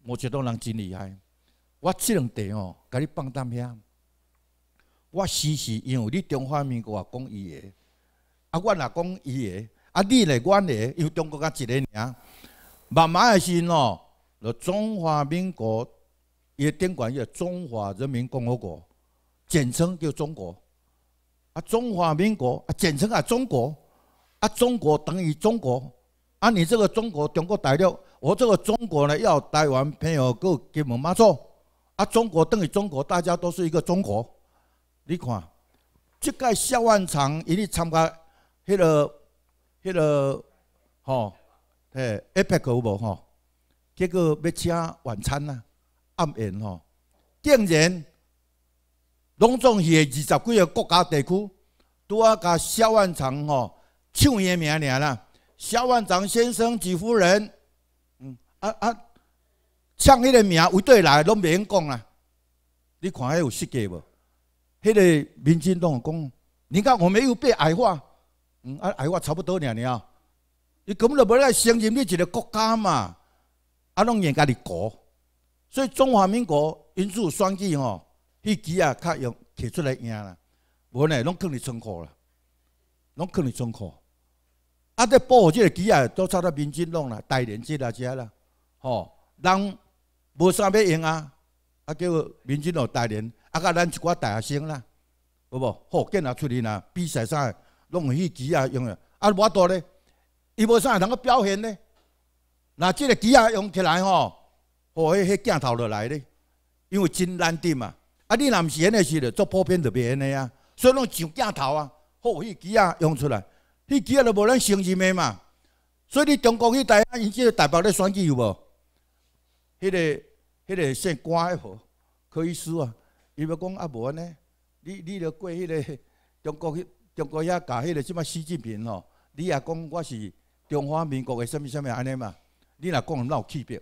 我觉得人真厉害。我这两地吼，甲你放单遐。我时时因为你中华民国讲伊个，啊，我若讲伊个。啊，你嘞，阮嘞，有中国甲一个名，慢慢的时喏，就中华民国，也等管叫中华人民共和国，简称叫中国。啊，中华民国啊，简称啊中国，啊，中国等于中国，啊，你这个中国，中国大陆，我这个中国呢，要台湾朋友够给我们妈做。啊，中国等于中国，大家都是一个中国。你看，这个萧万长，伊去参加迄个。迄个吼，p e c 有无吼，结果要请晚餐呐，暗宴吼，竟然拢总个，二十几个国家地区，拄啊甲萧万长吼伊个名尔啦，萧万长先生几夫人，嗯，啊啊，唱迄个名，有对来拢用讲啊，你看迄有设计无，迄个民进党讲，你看我没有被矮化。嗯，啊哎，我差不多两年啊，伊本就无咧承认你一个国家嘛，啊拢人家咧搞。所以中华民国因做双举吼，迄支啊较用提出来赢啦，无咧拢囥伫仓库啦，拢囥伫仓库，啊这保护这个支啊，都差多，民进弄啦，大联接啦遮啦，吼，人无啥要赢啊，啊叫民进党大联，啊甲咱一寡大学生啦，好无？好建啊出去呐，比赛啥。弄耳机啊用啊，啊我多咧，伊无啥人个表现咧？那这个机啊用起来吼，哦，迄迄镜头落来咧，因为真难顶嘛。啊你若毋是安尼是咧，做普遍特别安尼啊，所以弄上镜头啊，好耳机啊用出来，耳机啊都无咱承认的嘛。所以你中国去台湾，你即个代表咧选举有无？迄个迄个姓关个，可以输啊，伊要讲啊无安尼，你你著过迄个中国去。中国也教迄个即摆习近平吼，你也讲我是中华民国的什么什么安尼嘛？你若讲闹区别，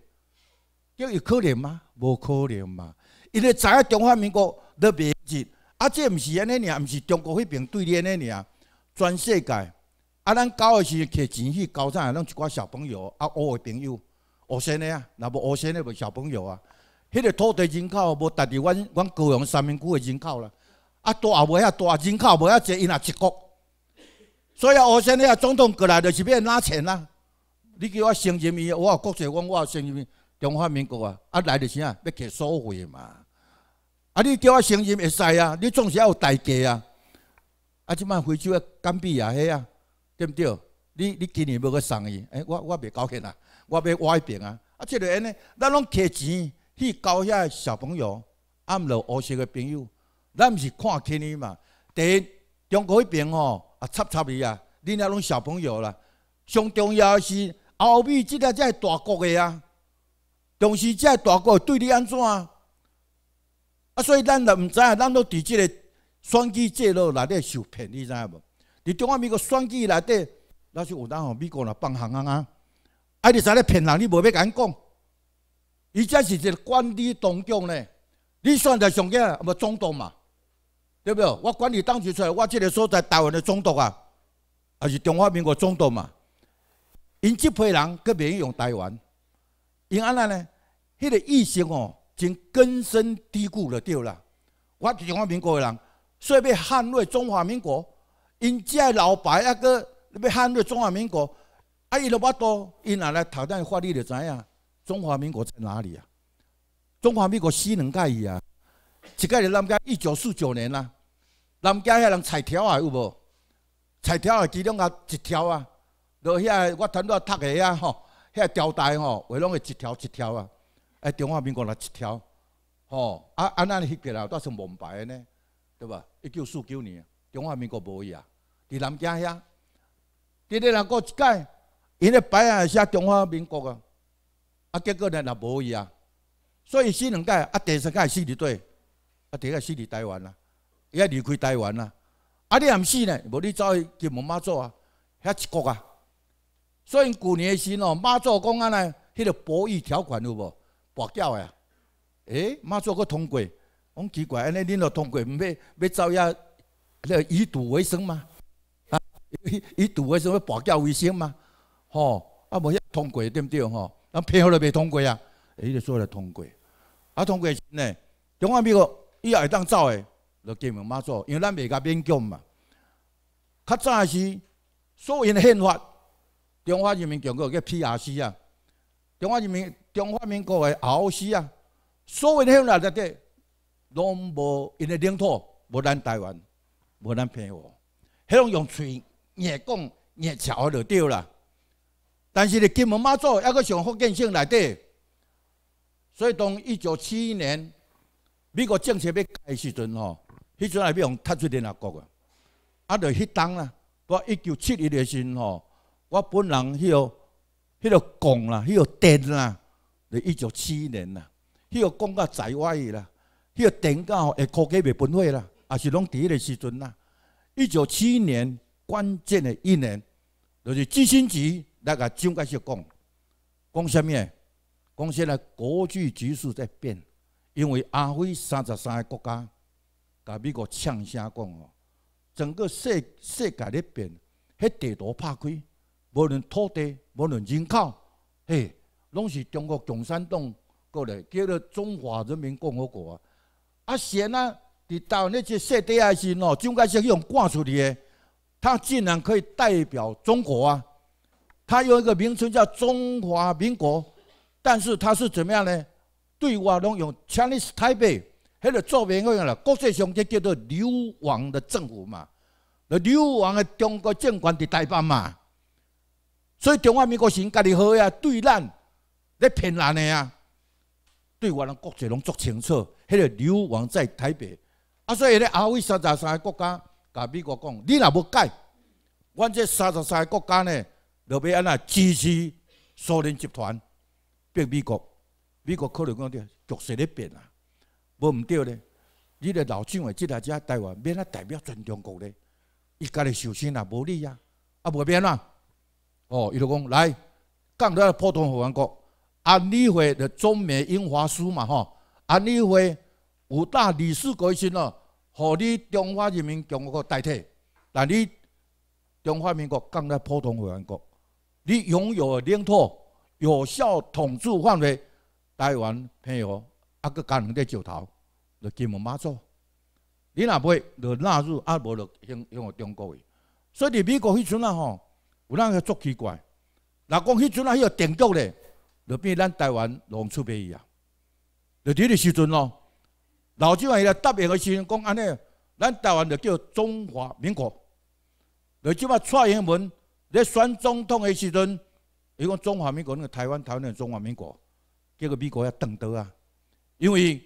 叫有可能吗？无可能嘛！因为知影中华民国的面积，啊这毋是安尼尔，毋是中国迄边对立安尼啊，全世界啊，咱交的是去前去交上，样弄一寡小朋友啊，恶的朋友，乌生的啊，那无乌生的小朋友啊，迄个土地人口无达到阮阮高雄三明区的人口啦。啊大也无遐大，人口无遐侪，因若一国。所以啊，我先咧啊，总统过来就是要拿钱啦。你叫我承认伊，我国籍，我承认中华民国啊。啊来就是啊，要给收费嘛。啊，你叫我承认会使啊，你总是要有代价啊。啊，即摆非洲啊，干比啊，遐啊，对毋对？你你今年要去送伊？哎，我我袂高兴啊，我要歪边啊。啊，即个尼，咱拢摕钱去交遐小朋友，暗落乌色个朋友。咱毋是看天伊嘛？第一，中国迄边吼啊，插插伊啊，恁遐拢小朋友啦。上重要是欧美即个遮大国个啊，同时遮大国对你安怎啊？啊，所以咱也毋知影，咱都伫即个选举制度内底受骗，你知影无？伫中阿美国选举内底，那是有当吼美国若放行啊！啊，你知影骗人，你无要敢讲。伊才是一个管理当中呢，你选在上届啊，毋总统嘛？对不对？我管理当局出来，我这个所在台湾的总督啊，也是中华民国总督嘛？因这批人佫袂用台湾，因安那呢？迄个意识哦，经根深蒂固了，对啦。我是中华民国的人，所以要捍卫中华民国。因即老白啊，个要捍卫中华民国，啊，伊老巴多，因拿来读的法律就知影，中华民国在哪里啊？中华民国西两界啊，一个人啷讲一九四九年啦。南京遐人彩条啊有无？彩条啊，其中啊一条啊，落遐我传落读下遐吼，遐条带吼话拢会一条一条啊。哎，中华民国来一条，吼啊，安那尼去啊，来，倒是蒙白的呢，对吧？一九四九年，中华民国无伊啊，伫南京遐，伫咧人讲一届，伊咧白啊写中华民国啊，啊结果呢也无伊啊，所以死两届啊，第三届死伫对，啊，第一个死伫台湾啊。伊也离开台湾啊。啊！你还唔死呢？无你走去门妈祖啊？遐一国啊！所以旧年的时哦，妈祖公安尼迄个博弈条款有无？跋筊的啊！哎，妈祖佫通过，我讲奇怪，安尼恁都通过，毋要要走遐，个以赌为生吗？啊，以 [LAUGHS] 以赌为生要跋筊为生吗？吼！啊无遐通过对不对？吼，咱偏好都袂通过啊，哎，伊就做了通过。啊，通过呢，永远边个伊也会当走诶。就金门妈祖，因为咱未甲变强嘛。较早时，所有的宪法，中华人民共和国叫 PRC 啊，中华人民中华民国的澳 c 啊，所有的宪法在底，拢无，因的领土无咱台湾，无咱澎湖，迄拢用嘴硬讲硬吵就对啦。但是咧金门妈祖还阁上福建省内底，所以当一九七一年美国政策要改的时阵吼。迄阵也比用踢出联合国啊，啊！就迄当啦，我一九七一年时吼，我本人迄个迄个拱啦，迄个电啦，就一九七一年啦，迄个拱到在歪啦，迄个电到会科技未崩溃啦，也是拢伫迄个时阵啦。一九七一年关键诶一年，就是基辛格那个蒋介石讲，讲啥物？讲现在国际局势在变，因为阿非三十三个国家。在美国呛声讲哦，整个世世界咧变，迄地图拍开，无论土地，无论人口，嘿，拢是中国共产党过来，叫做中华人民共和国啊。啊，先啊，伫到那些社底爱心哦，蒋介石用挂出去的，他竟然可以代表中国啊？他有一个名称叫中华民国，但是他是怎么样呢？对外拢用 Chinese Taipei。迄个做明个啦，国际上即叫做流亡的政府嘛，流亡的中国政权伫台湾嘛，所以中华民国人家己好呀，对咱咧骗咱的呀，对，我人国际拢足清楚，迄个流亡在台北。啊，所以迄个阿威三十三个国家，甲美国讲，你若要改，阮这三十三个国家呢，就要安那支持苏联集团，逼美国，美国可能讲着局势咧变啊。无毋对咧，你的老蒋诶，即下只台湾免啊代表全中国咧，伊家己首先也无利啊，也无免啊。哦，伊就讲来，讲才普通会员国，安理会的中美英华书嘛吼，安理会五大历史国新咯，互你中华人民共和国代替，那你中华民国讲才普通会员国，你拥有领土有效统治范围，台湾朋友。啊，搁加两个石头，就金门满祖。你若袂，就纳入啊，无就向向个中国去。所以伫美国迄阵啊吼，有人个足奇怪。若讲迄阵啊，迄个电国咧，就变咱台湾拢出牌伊啊。就伫个时阵咯，老蒋伊来答应个时，讲安尼，咱台湾就叫中华民国。就即马蔡英文咧选总统个时阵，伊讲中华民国那个台湾台湾是中华民国，结果美国要断刀啊。因为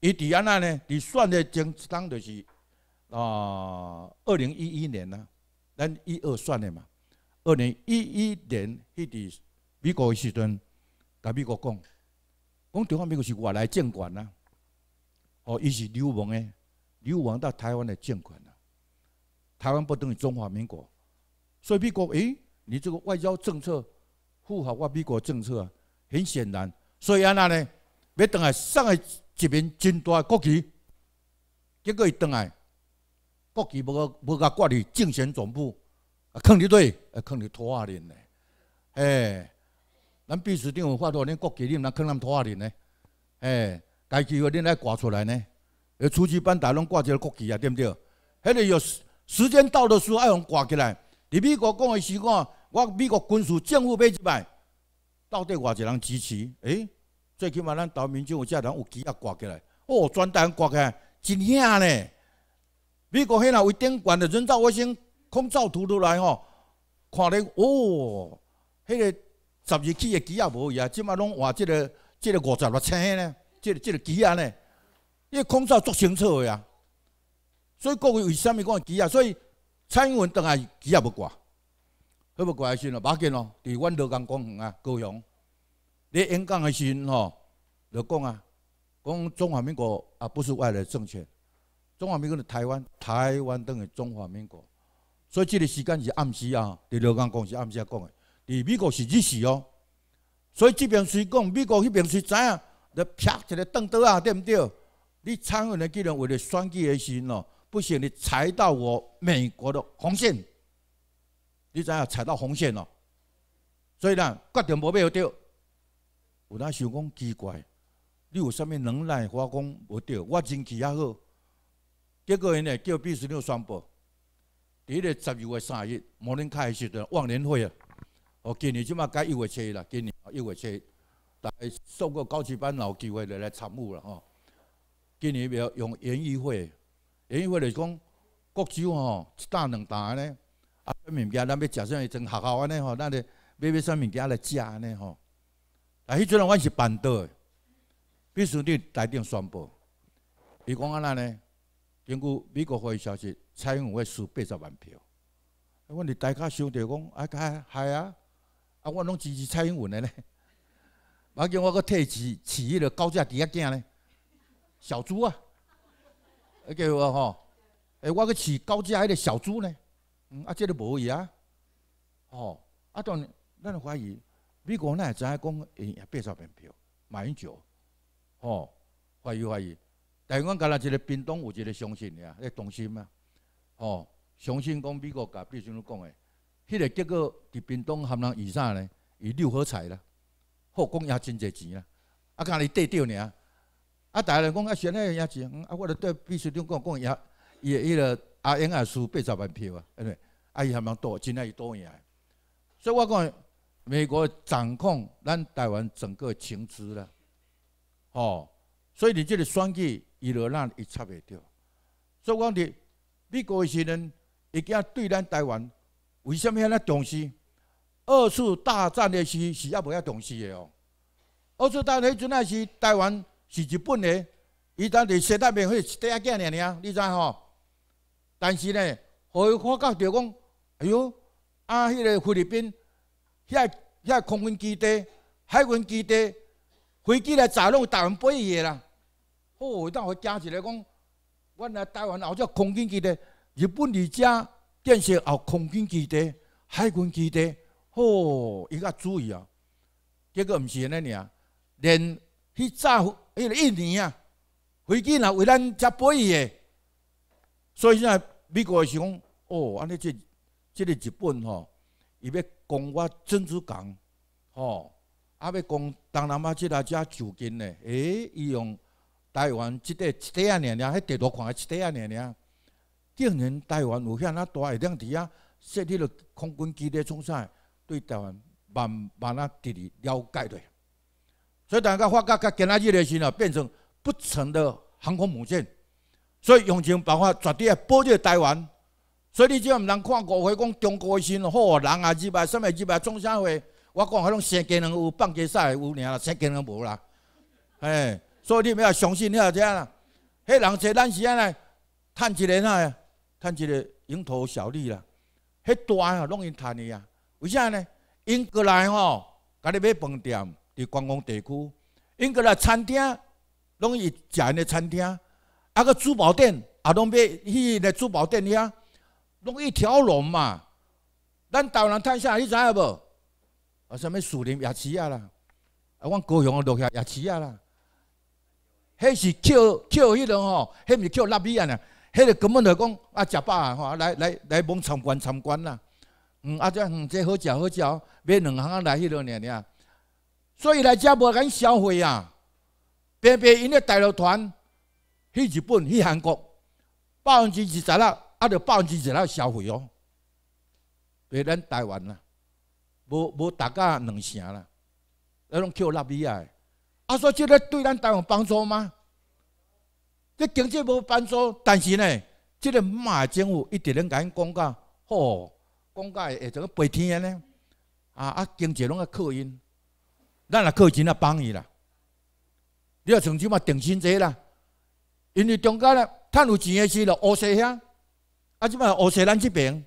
伊伫安那呢，伫算的正当就是啊，二零一一年呐，咱一二算的嘛。二零一一年，迄伫美国的时阵，甲美国讲，讲台湾美国是外来监管呐，哦，伊是流亡诶，流亡到台湾的监管呐。台湾不等于中华民国，所以美国诶，你这个外交政策符合我美国政策啊，很显然。所以安那呢？要倒来送海一面真大嘅国旗，结果伊倒来国旗无无甲挂伫竞选总部啊，扛伫对，啊扛伫拖下里呢。哎，咱秘书长有发话，恁国旗恁呐扛烂拖下里呢？哎，家己话恁来挂出来呢？要出去班大，拢挂一个国旗啊，对不对？迄个有时间到的时，爱用挂起来。你美国讲的是讲，我美国军事政府买一摆，到底偌济人支持？哎？最起码咱岛民就有遮人有旗也挂起来。哦，专单挂起，来，真响呢！美国迄若为顶管的人造卫星空照图出来哦，看咧哦，迄个十二起的旗啊无去啊，即嘛拢换即个即个五十六星呢，即个即个旗呢，迄个空照足清楚的啊。所以各位为什物讲旗啊？所以蔡英文当来旗也无挂，何要挂？是咯，把剑哦，伫湾罗岗公园啊，高雄。你演讲的时候，就讲啊，讲中华民国啊，不是外来政权，中华民国是台湾，台湾等于中华民国，所以这个时间是暗示啊，伫六刚讲是暗示讲的，你美国是日系哦，所以这边是讲美国，那边是知影，就劈一个凳刀啊，对不对？你参与的既然为了举的时阵哦，不行你踩到我美国的红线，你知影踩到红线哦？所以呢，决定无必要对。有哪想讲奇怪？你有啥物能耐？我讲无对，我人气也好。结果因呢叫秘书了宣布，伫个十二月三日，某人开始的忘年会啊。哦，今年即马改一月七啦，今年一月七，大概受过高级班老机会来来参务了吼。今年要用联谊会，联谊会来讲，各州吼一担两安尼啊，物件咱要食啥物，从学校安尼吼，咱咧买买啥物件来食安尼吼。啊，迄阵啊，是办桌的。必须伫台顶宣布，伊讲安那呢？根据美国会议消息，蔡英文会输八十万票。阮伫大家想着讲啊，该系啊，啊，阮拢支持蔡英文的呢。啊，叫我去退市，饲迄个高价鸡仔呢？小猪啊？叫我吼？哎，我去饲高价迄个小猪呢？嗯，啊，这个无伊啊。哦，啊当然，咱怀疑。美国那也知系讲，也八十万票，马英九，吼，怀疑怀疑。但湾干那一个冰冻有一个相信的啊，一个动心嘛吼，相信讲美国甲毕书长讲的，迄个结果伫冰冻含人以上呢，以六合彩啦，好讲也真侪钱啦，啊，干你对着呢啊，啊，大人讲啊选咧也钱，啊，我来对秘书长讲讲也，伊个啊英也输八十万票啊，不对？啊伊含蛮多，真系伊多赢。所以我讲。美国掌控咱台湾整个情资啦，吼，所以你这里选举伊罗咱伊插袂到。所以讲，你美国的些人已经对咱台湾，为什么遐咧重视？二次大战的时，是要不要重视的哦。二次大战迄阵阿是台湾是日本的，伊当伫西太平洋是第建件尔，你知吼？但是呢，伊发觉着讲，哎呦，啊，迄个菲律宾。遐遐空军基地、海军基地，飞机来炸弄台湾飞亿个哦，当我惊起来讲，原来台湾后只空军基地，日本伫家建设后空军基地、海军基地。哦，伊较注意啊，结果毋是安尼尔，连迄炸迄一年啊，飞机啦为咱飞八亿，所以现在美国是讲，哦，安尼即即个日本吼，伊要。讲我珍珠港，吼，啊，要讲，东南亚即大遮就近的，哎，伊用台湾即个一啊，年年，迄地图看个一啊，年年，竟然台湾有遐呾大个量地啊，设立了空军基地，从啥对台湾慢慢啊，直理了解对。所以，大家发觉甲今仔日的时呾，变成不成的航空母舰，所以用尽办法绝对要保住台湾。所以你只要毋通看误会讲中国个先好，人啊，二百、三百、二百种啥货？我讲迄种生计人有，半计晒有，㖏生计人无啦。哎，所以你咪要相信遐只啦。迄人坐咱是安尼趁一个呐，趁一个蝇头小利啦。迄大啊，拢因趁伊啊。为啥呢？英格兰吼，家己买饭店伫观光地区，英格兰餐厅拢以食因个餐厅，啊个珠宝店啊拢买去个珠宝店遐、啊。弄一条龙嘛，咱大湾人太下，你知无？啊，什么树林雅琪亚啦，啊，阮高雄落下雅琪亚啦。迄是捡捡迄种吼，迄毋是捡蜡笔啊呢？迄个根本就讲啊，食饱啊，吼，来来来，蒙参观参观啦。嗯，啊，这嗯，这好食好食，买两行来迄种呢尔。所以来遮无敢消费啊，白白因咧大陆团去日本、去韩国，百分之二十六。啊，着百分之十来消费哦，比咱台湾啦，无无大家两成啦，那拢扣垃圾诶。阿说这个对咱台湾帮助吗？这经济无帮助，但是呢，这个马政府一直咧敢讲价，吼，讲价诶，怎种白天呢？啊啊，经济拢靠因，咱也靠钱来帮伊啦。你要从即嘛定心者啦，因为中间咧趁有钱的是落乌西乡。啊，即摆乌西咱即边，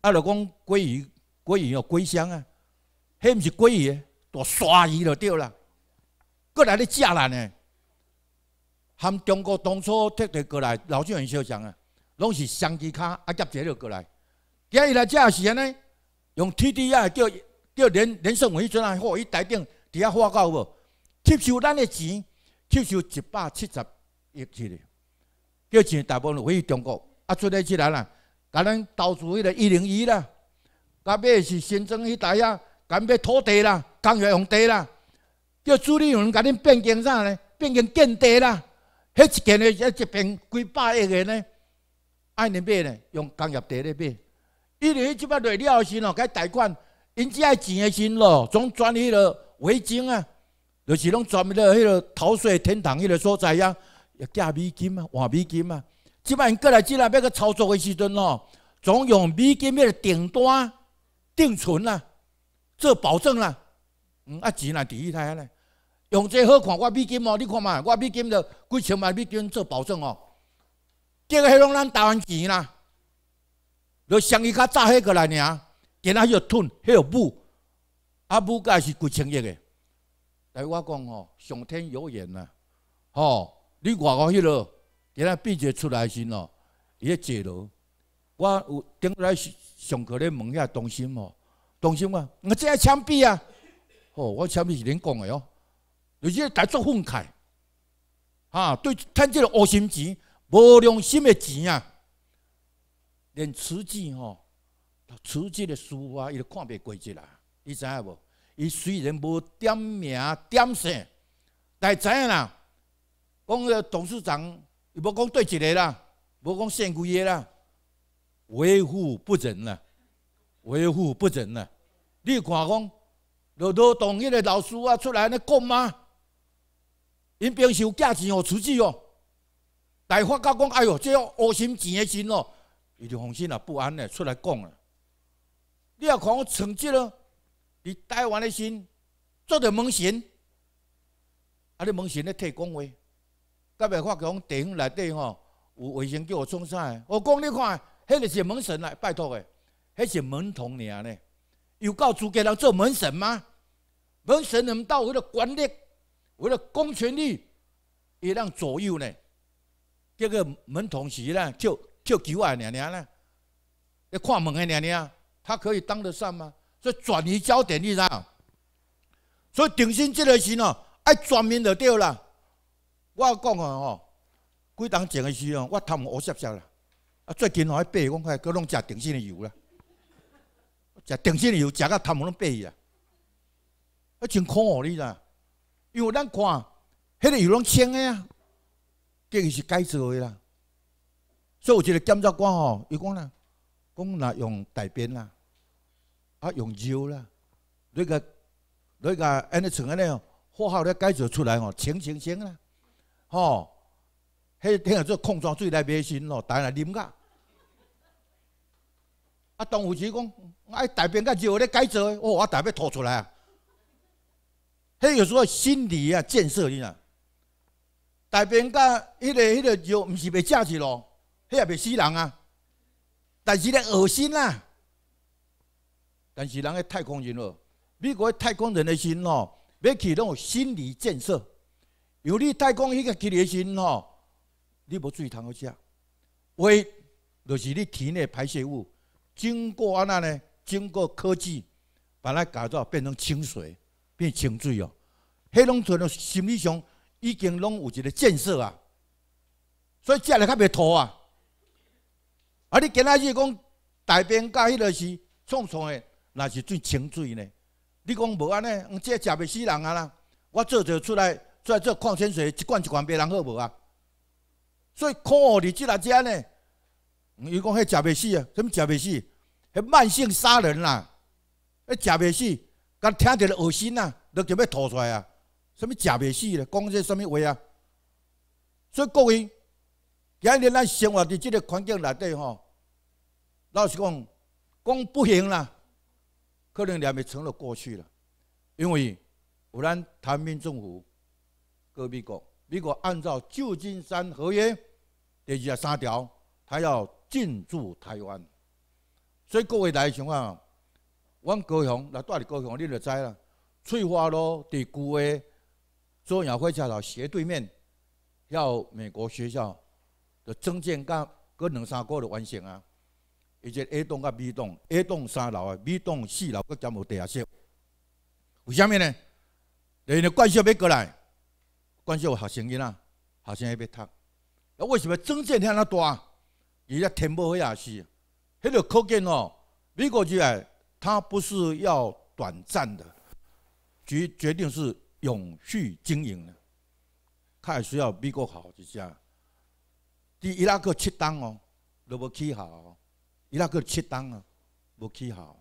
啊，就讲鲑鱼，鲑鱼哦，鲑香啊，迄毋是鲑鱼，大鲨鱼就对啦。过来咧食来呢，含中国当初摕贴过来，老蒋很嚣张啊，拢是双机卡啊夹者就过来。今日来食是安尼，用 TDA 叫叫连连胜伟做啊，好，伊台顶伫遐花够无？吸收咱的钱，吸收一百七十亿去咧，叫钱大部分回去中国。啊，出嚟去啦啦，甲咱投资迄个一零一啦，甲买是新增迄台啊，甲买土地啦，工业用地啦，叫朱立伦甲恁变更啥呢？变更建地啦，迄一间咧，一一片几百亿个咧，爱恁买咧，用工业地咧买。一零一即摆落了后先咯，开贷款，因只爱钱的先咯，总转迄个违禁啊，就是拢转迄个迄个逃税天堂迄个所在啊，要寄美金啊，换美金啊。即办过来，即内要去操作的时阵哦，总用美金的订单定存啦，做保证啦。嗯，啊钱来第一台啊咧，用这好看，我美金哦，你看嘛，我美金着几千万美金做保证哦。今个黑龙江台湾钱啦，都上伊卡炸黑过来今仔阿要吞，迄要补，啊补个是几千亿个。来我讲哦，上天有眼呐，哦，你外国迄落。伊那闭节出来时哦，伊咧解罗，我有顶来上课咧问下东星哦，东星话，我即个枪毙啊！哦，我枪毙是恁讲的哦，就是大作愤慨，啊，对趁这个恶心钱，无良心的钱啊！连辞职吼，辞职的书啊，伊都看袂过即啦，你知影无？伊虽然无点名点姓，但知影啦，讲个董事长。无讲对一个啦，无讲先古个啦，维护不仁啦，维护不仁啦。你看讲，多多同一个老师啊出来安尼讲吗？因平时有价钱哦，出去哦，来发到讲，哎呦，这恶心钱的钱哦，伊就放心啦，不安呢，出来讲啊。你要看我成绩了，你台湾的心做着蛮神，啊你蛮神咧替讲话。甲别发讲顶内底吼，有卫信叫我充啥？我讲你看，迄个是门神来拜托的，迄是门童娘呢？有教主给人做门神吗？门神能到为了权力、为了公权力，也让左右呢？这个门童是呢，叫叫九阿娘娘呢，要看门的娘娘，他可以当得上吗？所以转移焦点知啥？所以顶心这个事哦，爱全面就对了。我讲啊吼，规东食的时哦，我贪乌色色啦。啊，最近那些鳖，我看个拢食定鲜的油啦，食定鲜的油，食个贪们拢白啦，啊真可恶哩啦。因为咱看，迄个油拢清的啊，计是改造的啦。所以有一个检察官吼，伊讲啦，讲那用大便啦，啊用油啦，你个你个安尼像安尼哦，火候咧改造出来哦，清清清啦。哦，迄听候做矿泉水来卖钱咯，带来啉噶。啊，当护士讲，我爱大便较尿咧改造，哦，我大便吐出来啊。迄叫做心理啊建设知影。大便甲迄个迄个尿毋是袂食去咯，迄也袂死人啊，但是咧恶心啦，但是人嘅太空人咯，美国诶，太空人的心哦，要去那种心理建设。由你太公迄个前列心吼，你无注意通好食，胃就是你体内排泄物经过安那呢？经过科技把它改造变成清水，变清水哦。黑龙的心理上已经拢有一个建设啊，所以食了较袂吐啊。啊，你今仔日讲大便甲迄个是创创的，那是最清水呢。你讲无安呢？这食袂死人啊啦！我做就出来。做这矿泉水，一罐一罐，别人好无啊？所以可恶，你即来遮呢？伊讲迄食袂死啊？什么食袂死？迄慢性杀人啦！迄食袂死，刚听着恶心啊！都就要吐出来啊！什么食袂死嘞？讲这什么话啊？所以各位，今日咱生活伫即个环境内底吼，老实讲，讲不行啦！可能两面成了过去了，因为有咱台民政府。到美国，美国按照旧金山合约第二十三条，他要进驻台湾。所以各位来想看啊，阮高雄来带你高雄，你就知啦。翠花路伫旧的中央火车站斜对面，有美国学校，的证件甲各两三个月完成啊。而且 A 栋甲 B 栋，A 栋三楼啊，B 栋四楼，阁加无地下室，为虾米呢？因为怪兽要过来。关系我学生仔，学生喺边读，那为什么增建遐那大？伊咧填不回也是，迄个可见哦。美国去来，他不是要短暂的决决定是永续经营的，他还需要美国好，一下。啊。伫伊拉克撤党哦，都不去好；伊拉克撤单啊，不去好。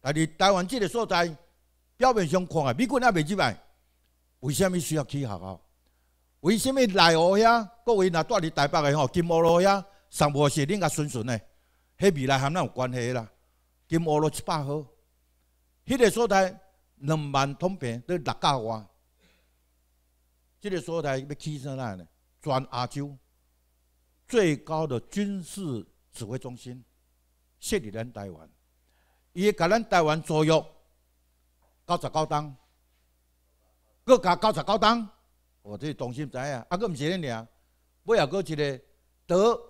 但是台湾这个所在，表面上看啊，美国也未入来，为什么需要去好？为什么内湖遐各位若住伫台北的吼，金乌罗遐上部是恁甲顺顺嘅，迄未来含咱有关系啦。金乌罗七八号，迄个所在两万通平都六九外。这个所在要起在哪呢？全亚洲最高的军事指挥中心设立咱台湾，会甲咱台湾左右九十九登，各加九十九登。我这是动心知啊，啊，佫毋是恁尔尾后佫一个德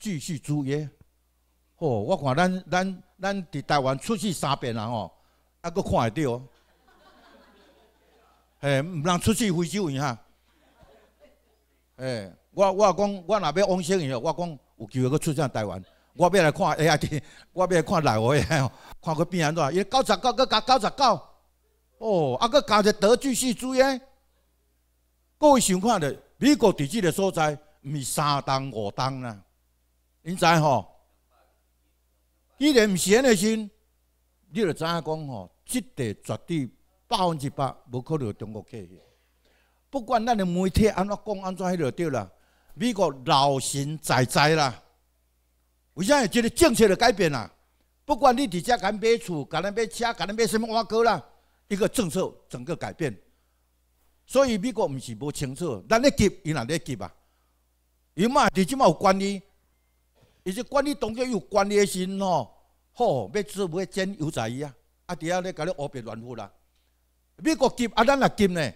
继续住院。哦，我看咱咱咱伫台湾出去三遍人哦，啊，佫看会到。嘿，毋通出去非洲一下。诶，我我讲，我若要往生以后，我讲有机会佫出上台湾，我要来看 A I T，我要来看台湾，看佫变安倒，伊九十九个加九十九。哦，啊，佫加一个德继续租约。各位想看到美国在即个所在，毋是三当五当啦。你知吼，既然毋是安尼先，你就知影讲吼，即地绝对百分之百无可能中国去。不管咱的媒体安怎讲，安怎迄落对啦。美国老神在在啦。为啥个即个政策的改变啦？不管你伫遮敢买厝，敢来买车，敢来买什么外国啦，一个政策整个改变。所以美国唔是无清楚，咱咧急，伊若咧急啊！伊嘛伫即嘛有管理，伊只管理当局有管理心吼，好，要做要整油仔伊啊！啊，伫遐咧甲你乌白乱胡啦！美国急啊，咱也急呢！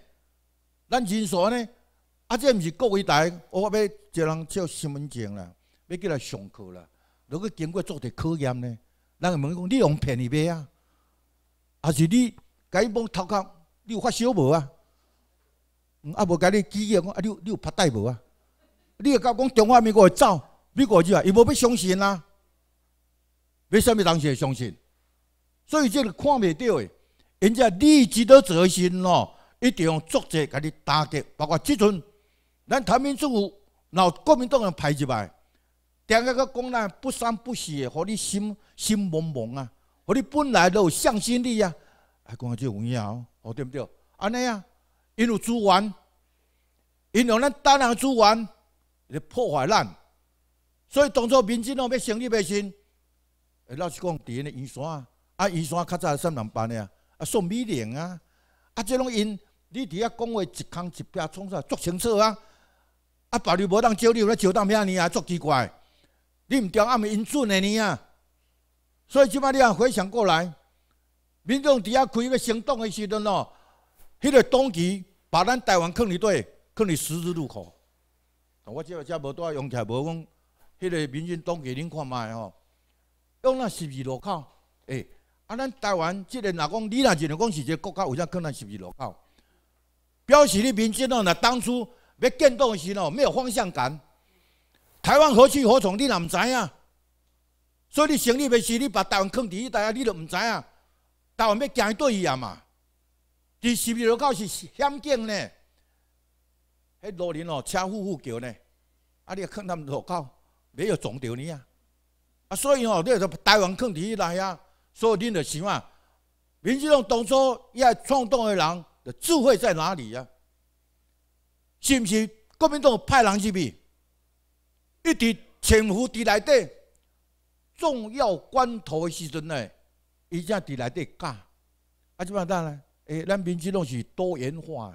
咱人说呢，啊，即唔是国威台，我要招人借身份证啦，要叫来上课啦，要去经过做啲考验呢。人会问讲，你用骗伊买啊？还是你甲伊帮头壳你有发烧无啊？嗯，啊，无甲你记忆，啊！啊，你你有拍带无啊？你又讲讲，中华民国会走，美国就话伊无要相信啦，要啥物东西会相信？所以这个看袂到诶，人家立即的自心咯，一定要作者甲你打击，包括即阵咱台民政府闹国民党人排入排，听个个讲那不三不四，互你心心蒙蒙啊，互你本来都有向心力啊，还讲即个有影哦，哦对不对？安尼啊。因有资源，因用咱大量资源来破坏咱，所以当初民众哦要立的时，姓，老实讲，伫因的宜山啊，啊宜山较早三两班的啊，啊宋美龄啊，啊这拢因，你伫遐讲话一腔一壁，创啥足清楚啊，啊法律无当照你，来照当咩尼啊，足奇怪，你毋调暗咪因准的尼啊，所以即摆你讲回想过来，民众伫遐开个行动的时阵哦。迄个当局把咱台湾囥伫底，囥伫十字路口。我个只无带用起来，无讲。迄个民进党旗。恁看卖吼，用那十字路口。哎，啊，咱台湾即个哪讲？你哪只能讲是一个国家为啥囥那十字路口？表示你民进党若当初要建党时呾没有方向感。台湾何去何从，你哪唔知啊？所以你成立的时，你把台湾伫底，大家你都唔知啊。台湾要行对去啊嘛？第十二路口是险境呢，迄路人哦，车呼呼叫呢，啊，你看他们路口没有撞到你啊，啊，所以吼，你有台湾伫地来啊，所以恁就想啊，民主党当初要创冲的人，智慧在哪里啊？是毋是国民党派人毋去，一直潜伏伫内底，重要关头的时阵呢，伊才伫内底干，啊，怎办呢？诶，咱民党是多元化，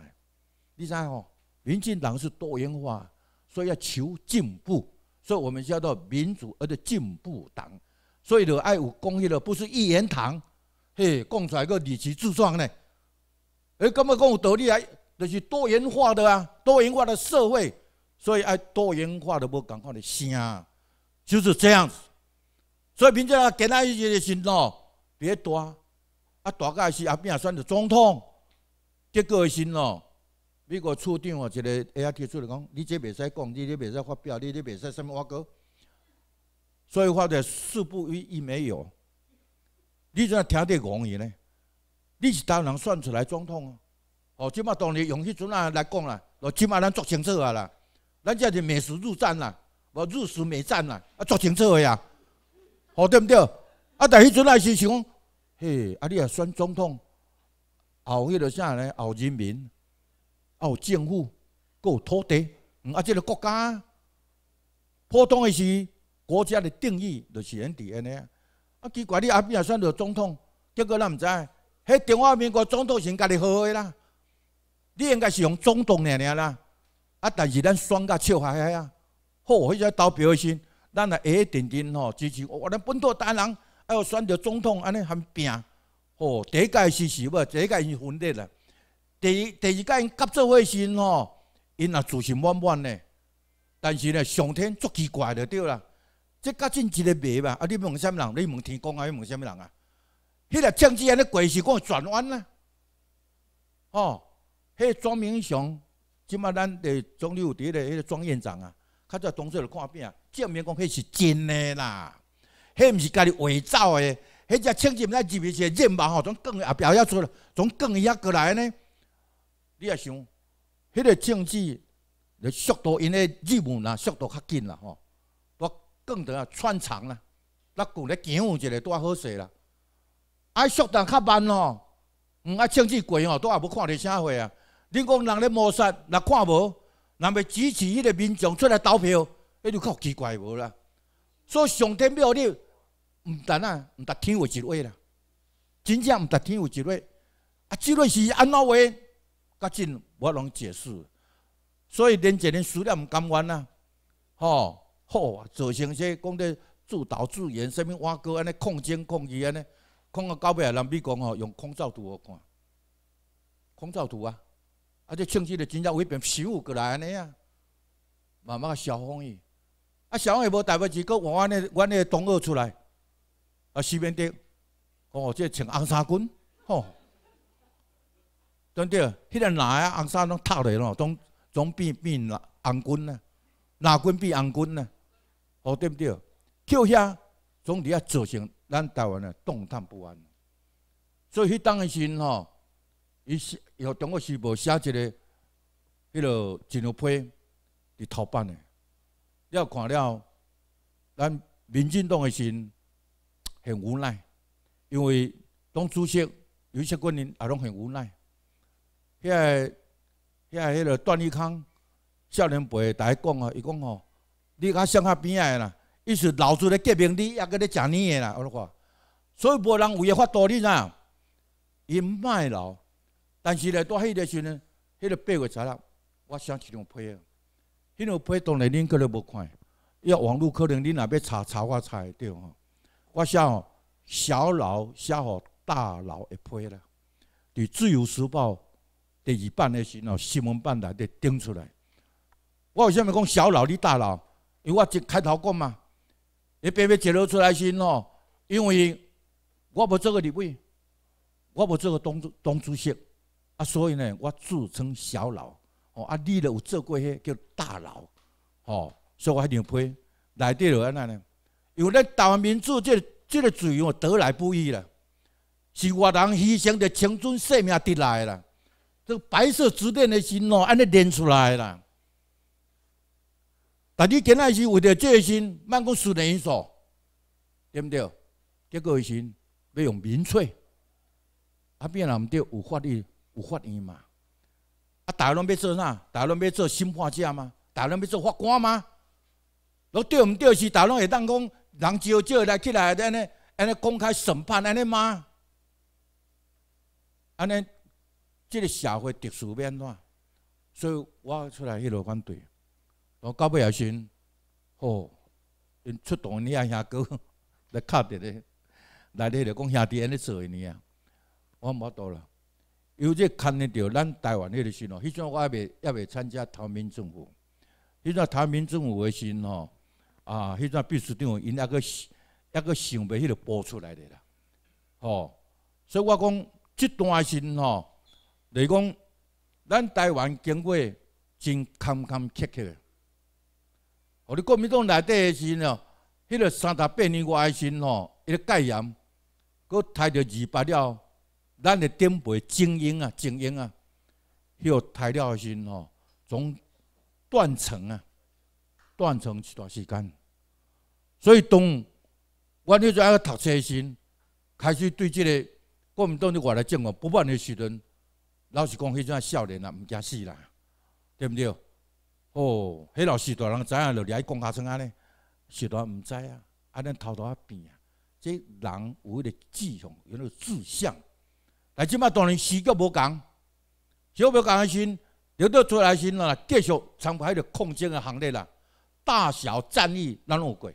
第三哦，民进党是多元化，所以要求进步，所以我们叫做民主而且进步党，所以就爱有公益的不是一言堂，嘿，讲出来个理直气壮呢，诶，根本讲有道理来，就是多元化的啊，多元化的社会，所以爱多元化的不赶快的啊，就是这样子，所以民众要跟他一些的心哦，别多。啊，大概是阿扁选的总统，结果是喏，美国处长啊，一个 A R 提出来讲，你这袂使讲，你这袂使发表，你这袂使什么话讲，所以话的事不一没有。你怎啊听得容易呢？你是当能算出来总统哦？哦，即码当然用迄阵啊来讲啦，哦，即码咱做清楚啊啦，咱这是美苏入战啦，我日苏美战啦，啊，做清楚的啊，好对不对？啊，但迄阵啊是想。哎，啊，你啊选总统，后迄个啥咧？后人民，后政府，有土地，嗯，啊，即个国家，普通的是国家的定义，就是安第安尼啊。啊，奇怪，你阿边啊选了总统，结果咱毋知，迄中华民国总统家己好好诶啦？你应该是用总统念尔啦，啊，但是咱选甲笑话遐啊，好，迄个投票先，咱下下定定吼支持我，咱本土大人。还有选择总统，安尼含病，吼，第一届是是无，第一届是分裂啦。第一第二届因合作好时吼，因也自信满满嘞。但是呢，上天足奇怪的，对啦。这政治个变吧，啊，你问什么人？你问天公啊？你问什么人啊？迄个政治安尼怪事，看转弯啦，吼。迄个庄明雄，即马咱的总理有伫咧，迄个庄院长啊，他早当初了看病，证明讲迄是真的啦。迄毋是家己伪造的，迄只政治毋知入袂起热门吼，从更也表现出了，从更遐过来呢。你也想，迄个政治，的速度因的入门啦，速度较紧啦吼，我讲得啊穿肠啦，那讲咧强有一个多好势啦。啊速度较慢咯，嗯啊政治改吼，都也无看到啥货啊。你讲人咧谋杀，若看无，那要支持迄个民众出来投票，迄就较奇怪无啦。所以上天庙你。毋值啊，毋值天有一位啦，真正毋值天有一位，啊，即位是安怎话？较真无通解释，所以连一个人数毋甘愿啊，吼，好啊，造成说讲咧，自导自演，啥物我哥安尼控精控气安尼，控到到尾啊，人比讲吼，用空照图看，空照图啊，啊只政治的真正一变实物过来安尼啊，慢慢消防伊，啊消防伊无代表只个，我我个我个同学出来。啊，西边的哦，这穿红衫军，吼，对不对？迄个男的红衫拢脱下来咯，总总变变红军啊，蓝军变红军啊。哦，对不对？叫遐总底下造成咱台湾的动荡不安。所以，当的时阵吼，伊有中国时报写一个迄个纪录片，伫头版的，要看了咱民进党的心。很无奈，因为当主席有一些观念，也拢很无奈。遐、遐、迄个段立康，少年辈台讲哦，伊讲哦，你较乡下边个啦，伊是老在咧革命，你也个咧食呢个啦。我讲，所以无人为伊发道理啦，伊卖老，但是咧，到迄个时呢，迄个八月十六，我想起种片，迄种批当然恁可能无看，要网路可能恁也要查查我查会到吼。我想小老写互大老一批了。伫《自由时报》第二版的时候，新闻版来底登出来。我为什么讲小老你大老？因为我一开头讲嘛，你别别揭露出来先哦。因为我无做个立委，我无做个当当主席，啊，所以呢，我自称小老。哦。啊，你都有做过些叫大佬哦，所以我一批底得安那呢？有咧，台湾民主即个即个罪哦，得来不易啦，是外人牺牲的青春生命得来啦，这白色纸片的心哦，安尼练出来啦。但你今仔是为着这心，万讲输人所，对不对？结果是要用民粹，啊，变难唔对，有法律，有法院嘛。啊，大陆要做啥？大陆要做审判长吗？大陆要做法官吗？我对唔对是大陆会当讲？人招照来，起来安尼安尼公开审判安尼吗？安尼，即个社会特殊变化，所以我出来迄路反对。我到尾也先，哦，因出动你阿哥 [LAUGHS] 来卡住咧，来咧就讲兄弟安尼做的尼啊！我无倒了，有这牵连着咱台湾迄个时阵，迄种我未也未参加台民政府，迄阵台民政府时阵吼。啊，迄阵秘书长因那个、那个想被迄个播出来的啦，吼，所以我讲即段时吼，就是讲咱台湾经过真坎坎坷坷，我你国民党内底的时吼，迄个三十八年外的时吼，一个戒严，佮台着二八了，咱的顶辈精英啊，精英啊，迄个台了的时吼，总断层啊。断层一段时间，所以当我迄阵阿读册时，开始对即个国民党滴外来政权不满的时阵，老师讲迄阵少年啊，毋惊死啦，对毋对？哦，迄老时代人知影就掠喺讲家村安尼，时代毋知啊，安尼偷偷阿变啊。即人有迄个志向，有迄个志向，来，即摆当然视角无同，小表讲阿时，留到出来先啦，继续参迄个抗战的行列啦。大小战役，咱有过。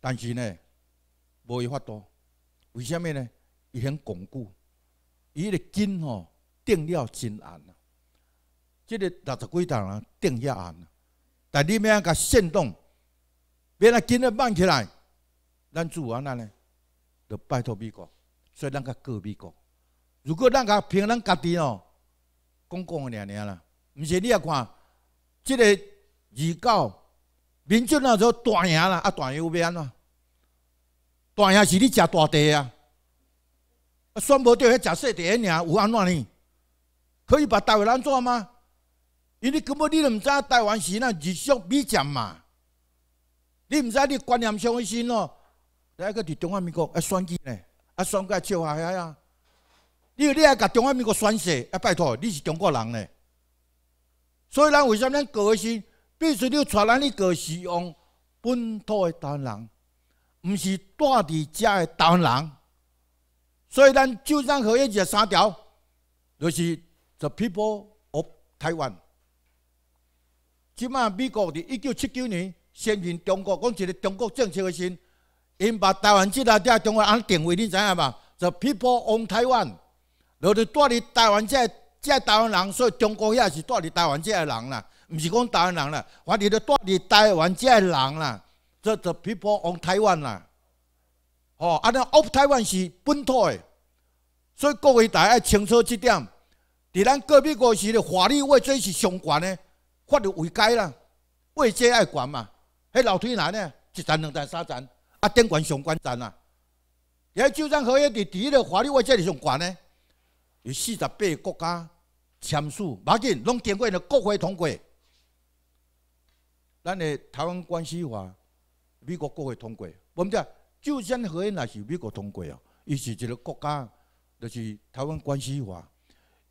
但是呢，无法多。为什么呢？伊很巩固，伊个筋吼，定了真硬啊！这个六十几万人，定遐硬啊！但你要甲煽动，别个筋啊慢起来，咱做完了呢？就拜托美国，所以咱甲告美国。如果咱甲凭咱家己哦，讲讲了了啦，毋是你也看，即个。二九，民进那时候大赢啦，啊大赢有安怎？大赢是你食大地啊，啊选无到迄食小地尔有安怎呢？可以把台湾人做吗？因为根本你都毋知台湾是那日少美贱嘛，你毋知你观念上先你来个伫中华民国啊选举呢，啊选个笑啊遐呀，你你爱甲中华民国选谁？啊拜托你是中国人呢，所以咱为么咱国先？必须要传咱一个是用本土的台湾，人，唔是带地食的台湾。人。所以咱就任何一条三条，就是 The People of Taiwan。起码美国伫一九七九年先认中国，讲起来中国政策的先，因把台湾即个地啊，中国安定位，你知影嘛？The People on Taiwan，就是带地台湾这这台湾人，所以中国遐是带地台湾这个人啦。唔是讲台湾人啦，反正伫大里台，反正系人啦，即个 people on Taiwan 啦。哦，啊，那 of Taiwan 是本土诶，所以各位大爱清楚这点。伫咱隔壁国时咧，法律外交是相关的，法律违交啦，外交爱管嘛。嘿，楼梯难呢，一层、两层、三层，啊，点管相关层啊？也就算好诶，伫第一个法律外交咧相关咧，有四十八个国家签署，马紧，拢经过了国会通过。咱的台湾关系法，美国国会通过。我们讲，算核河也是美国通过哦，伊是一个国家，就是台湾关系法，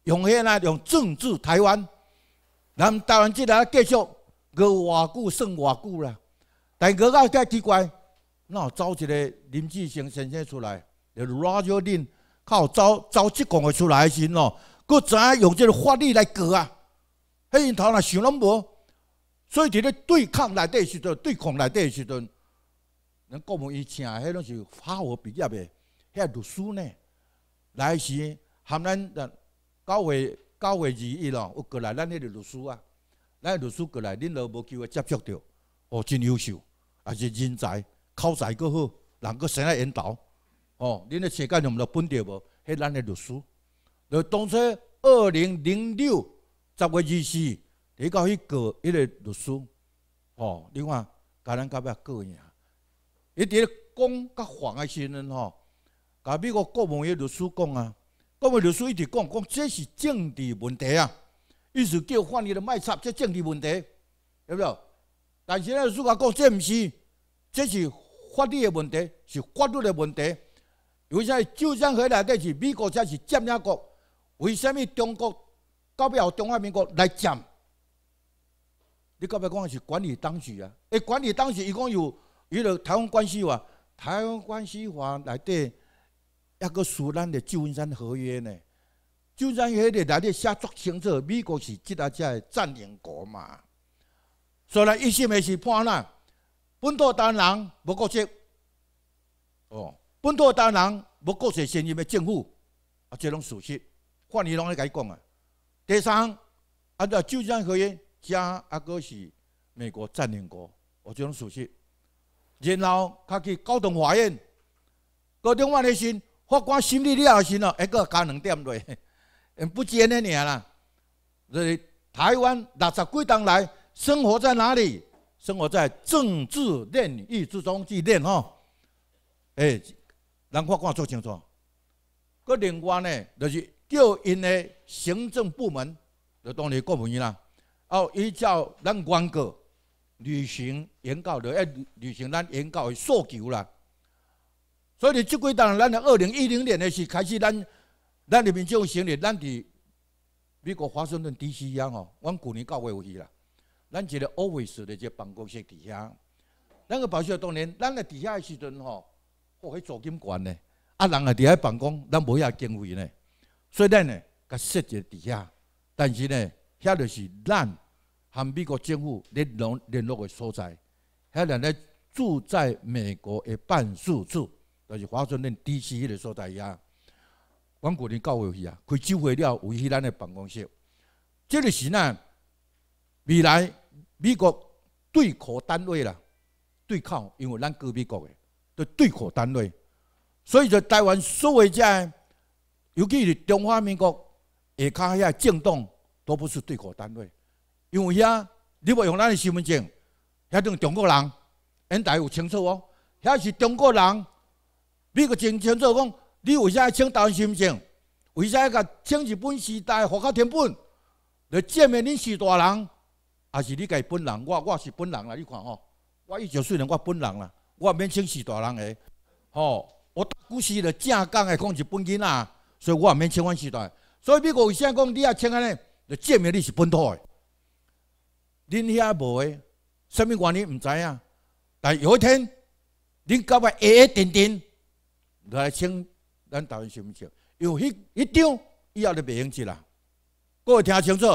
用现在用政治台湾，咱台湾即来继续搁偌久算偌久啦。但搁较加奇怪，那走一个林志颖先生出来，就拉招恁靠走走职工的出来的时喏，搁怎用即个法律来割啊。迄因头若想拢无。所以伫咧对抗内底时阵，对抗内底时阵，人国母以前啊，迄拢是化学毕业的，迄读书呢。来时含咱九月九月二一咯，有过来咱迄个律师啊。咱律师过来，恁老无机会接触着，哦，真优秀，也是人才，口才够好，人搁生在缘投。哦，恁的世界用毋到本地无，迄咱的律师，就当初二零零六十月二四。提到迄个迄个律师，哦，另看，甲咱要尾要改一下？咧讲甲烦个先人吼，甲美国国务院律师讲啊，国务院律师一直讲讲，这是政治问题啊，意思叫犯了的卖插，这政治问题，对不对？但是律师甲讲，这毋是，这是法律的问题，是法律的问题。为啥旧战迄来底是美国才是占领国，为什么中国到尾后中华民国来占？你到别讲的是管理当局啊？诶，管理当局一共有一个台湾关系法，台湾关系法来对一个属咱的旧金山合约呢。旧金山合约来底写足清楚，美国是吉阿的占领国嘛。所以一心的是叛乱，本土单人无国籍，哦，本土单人无国籍，承任的政府啊，这种属实，换你拢要伊讲啊。第三，按照旧金山合约。加阿哥是美国占领国，我种属性。然后他去高等法院，高等法院先法官审理你啊，先咯，还个加两点对，[LAUGHS] 不接那你啦。这里台湾六十几栋来，生活在哪里？生活在政治炼狱之中，去炼吼。哎，人法官做清楚。个另外呢，就是叫因的行政部门，就当你国务院啦。哦，依照咱原告履行原告的，要履行咱原告的诉求啦。所以呢，即几当咱二零一零年的时开始，咱咱人民就成立，咱伫美国华盛顿 D.C. 啊吼，我旧年到过去了。咱一个 office 的，一个办公室底下。那个保险，当年，咱在底下的时阵吼，我去租金管呢，啊人也底下办公，咱无遐经费呢。以咱呢，甲设置底下，但是呢。遐就是咱含美国政府联拢联络的所在，遐人咧住在美国的办事处，就是华盛顿 DC 迄个所在呀。王国林教我去啊，开救会了，有去咱的办公室。即个是呾，未来美国对口单位啦，对抗，因为咱隔美国的，叫对口单位。所以就台湾所有只，尤其是中华民国下骹遐政党。都不是对口单位，因为遐你要用咱的身份证，遐种中国人，大家有清楚哦。遐是中国人，你个真清楚讲，你为啥要请台湾身份证？为啥要甲请日本时代的户口填本？来证明恁是大人，还是你家本人？我我是本人啦，你看哦，我一九岁人，我本人啦，我免请是大人诶，吼，我读书是正港江讲日本囡啊，所以我也免请阮时代。所以美国为啥讲你要请安呢？就证明你是本土的，恁遐无的，什么原因唔知啊？但有一天，恁搞个 A A 定定来请咱台湾什么吃，有迄迄张以后就袂用去啦。各位听清楚，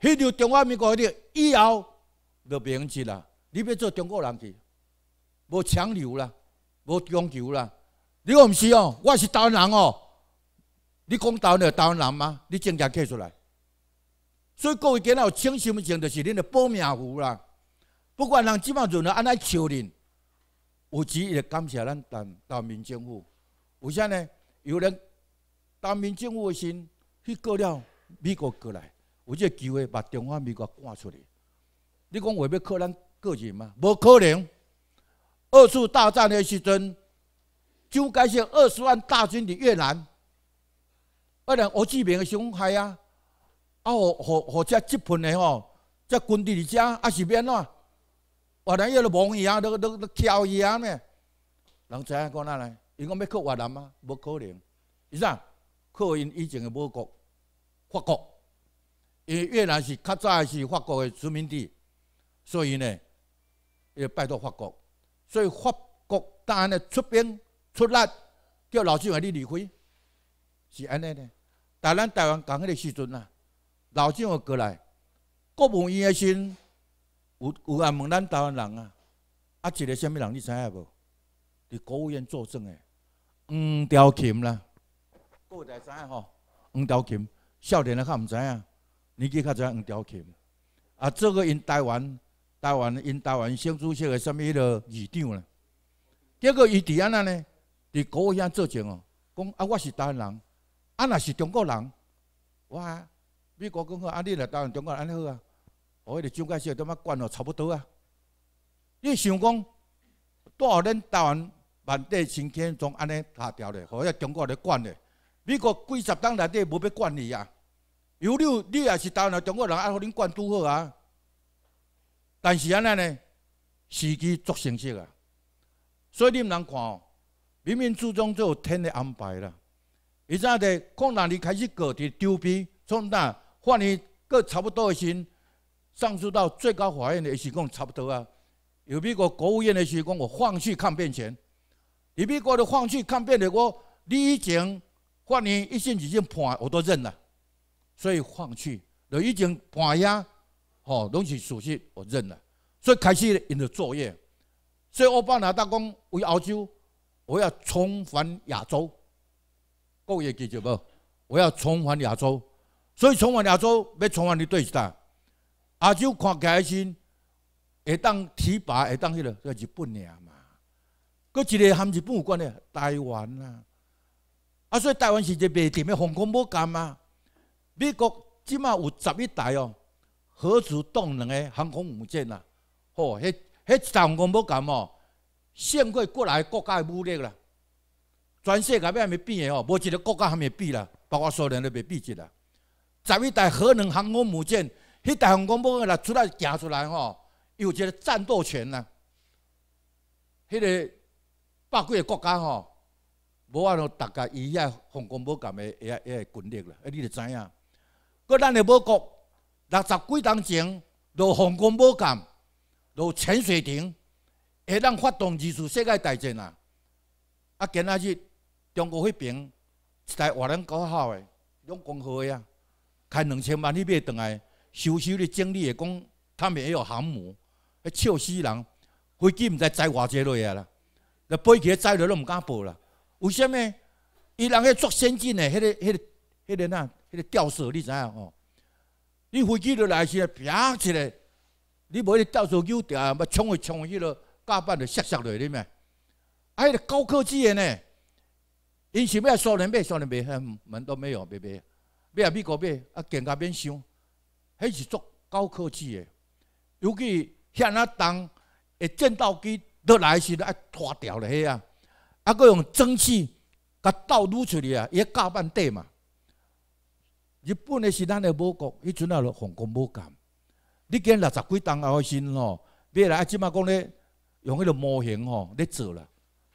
迄张中华民国的以后就袂用去啦。你要做中国人去，无强留啦，无强求啦。你讲唔是哦，我是台湾人哦。你讲台湾是台湾人吗？你证件寄出来。所以各位今有请醒么请，就是恁的保命符啦。不管人怎么做，安尼求恁，有只也感谢咱当民政府。为啥呢？有人当民政府的心去过了美国过来，有这机会把中华民国赶出来。你讲会要靠咱个人吗？无可能。二次大战的时阵，蒋介石二十万大军的越南，不然我志明的熊孩啊。啊，互互互遮日本的吼，遮军队伫遮，啊，是变咯。越南伊都无伊啊，都都都挑伊啊咩？人知影讲哪来？伊讲要靠越南吗？无可能。伊啥？靠因以前的母国法国，因为越南是较早是法国的殖民地，所以呢，要拜托法国。所以法国当然个出兵出力，叫老蒋让你离开，是安尼呢？但咱台湾讲迄个时阵呐。老蒋过来，国务院的先有有人问咱台湾人啊，啊一个虾物人你知影无？伫国务院作证诶，黄朝琴啦。各位知影吼，黄朝琴，少年的较唔知影，年纪较影黄朝琴。啊，这个因台湾，台湾因台湾省主席的个物迄个议长啦，结果伊伫阿呢，伫国务院作证哦，讲啊我是台湾人，啊那是中国人，我。美国讲好，安尼来台湾，中国人安尼好啊？哦，个蒋介石点么管哦？差不多啊！你想讲，多少恁台湾万地千千从安尼下调嘞，给咱中国人管嘞？美国几十党内底无要管你啊，有你，你也是台湾中国人，爱互恁管拄好啊！但是安尼呢，时机足成熟啊！所以你毋通看哦，冥冥之中就有天的安排啦。现在在困难里开始割的丢皮，从那换院个差不多的心，上诉到最高法院的时工差不多啊。有别个国务院的时工，我放弃抗辩权。你别个的放弃抗辩的，我你以前换你一审、二审判我都认了，所以放弃。你已经判呀，哦，拢是属实，我认了，所以开始因的作业。所以奥巴马大公为澳洲，我要重返亚洲，过月几就不？我要重返亚洲。所以，从亚洲要从阿州对一下，亚洲看来心，会当提拔，会当迄落，叫日本念嘛？嗰一个含日本有关的台湾啊，啊，所以，台湾是一个袂别咩航空母舰嘛。美国即满有十一代哦，核主动能的航空母舰啦。吼，迄迄一航空母舰哦，胜过过来国家的武力啦。全世界变未比的哦，无一个国家还没比啦，包括苏联都未比一啦。十一代核能航空母舰，迄代航空母舰来出来行出来吼，有一个战斗权呐。迄个，百几个国家吼，无法度大家依下航空母舰诶，诶，军力啦，啊，你就知影。搁咱诶，某国六十几当前，落航空母舰，落潜水艇，会当发动二次世界大战啊。啊，今仔日中国迄边一在万人高校诶，两公号啊。开两千万去买回来，修修咧整理也讲，他们也有航母，笑死人！飞机毋知载华这类啊啦，那飞机载落都毋敢报啦。为什么？伊人个作先进诶，迄个迄个迄个哪、迄个吊索你知影吼？你飞机落来是平起来，你无迄吊索扭掉，要冲去冲去迄啰甲板就摔摔落去咧咩？啊，迄个高科技的呢？因想要面收人，收人门门都没有，别别。买啊！美国买啊，更加免想，迄是足高科技的。尤其遐那当的战斗机落来时，爱拖掉了迄啊，啊，佫用蒸汽甲斗撸出去啊，一搅半底嘛。日本的是咱的母国，迄阵啊，防空母舰。你见六十几吨啊，个新咯，买来即马讲咧，用迄个模型吼咧做啦，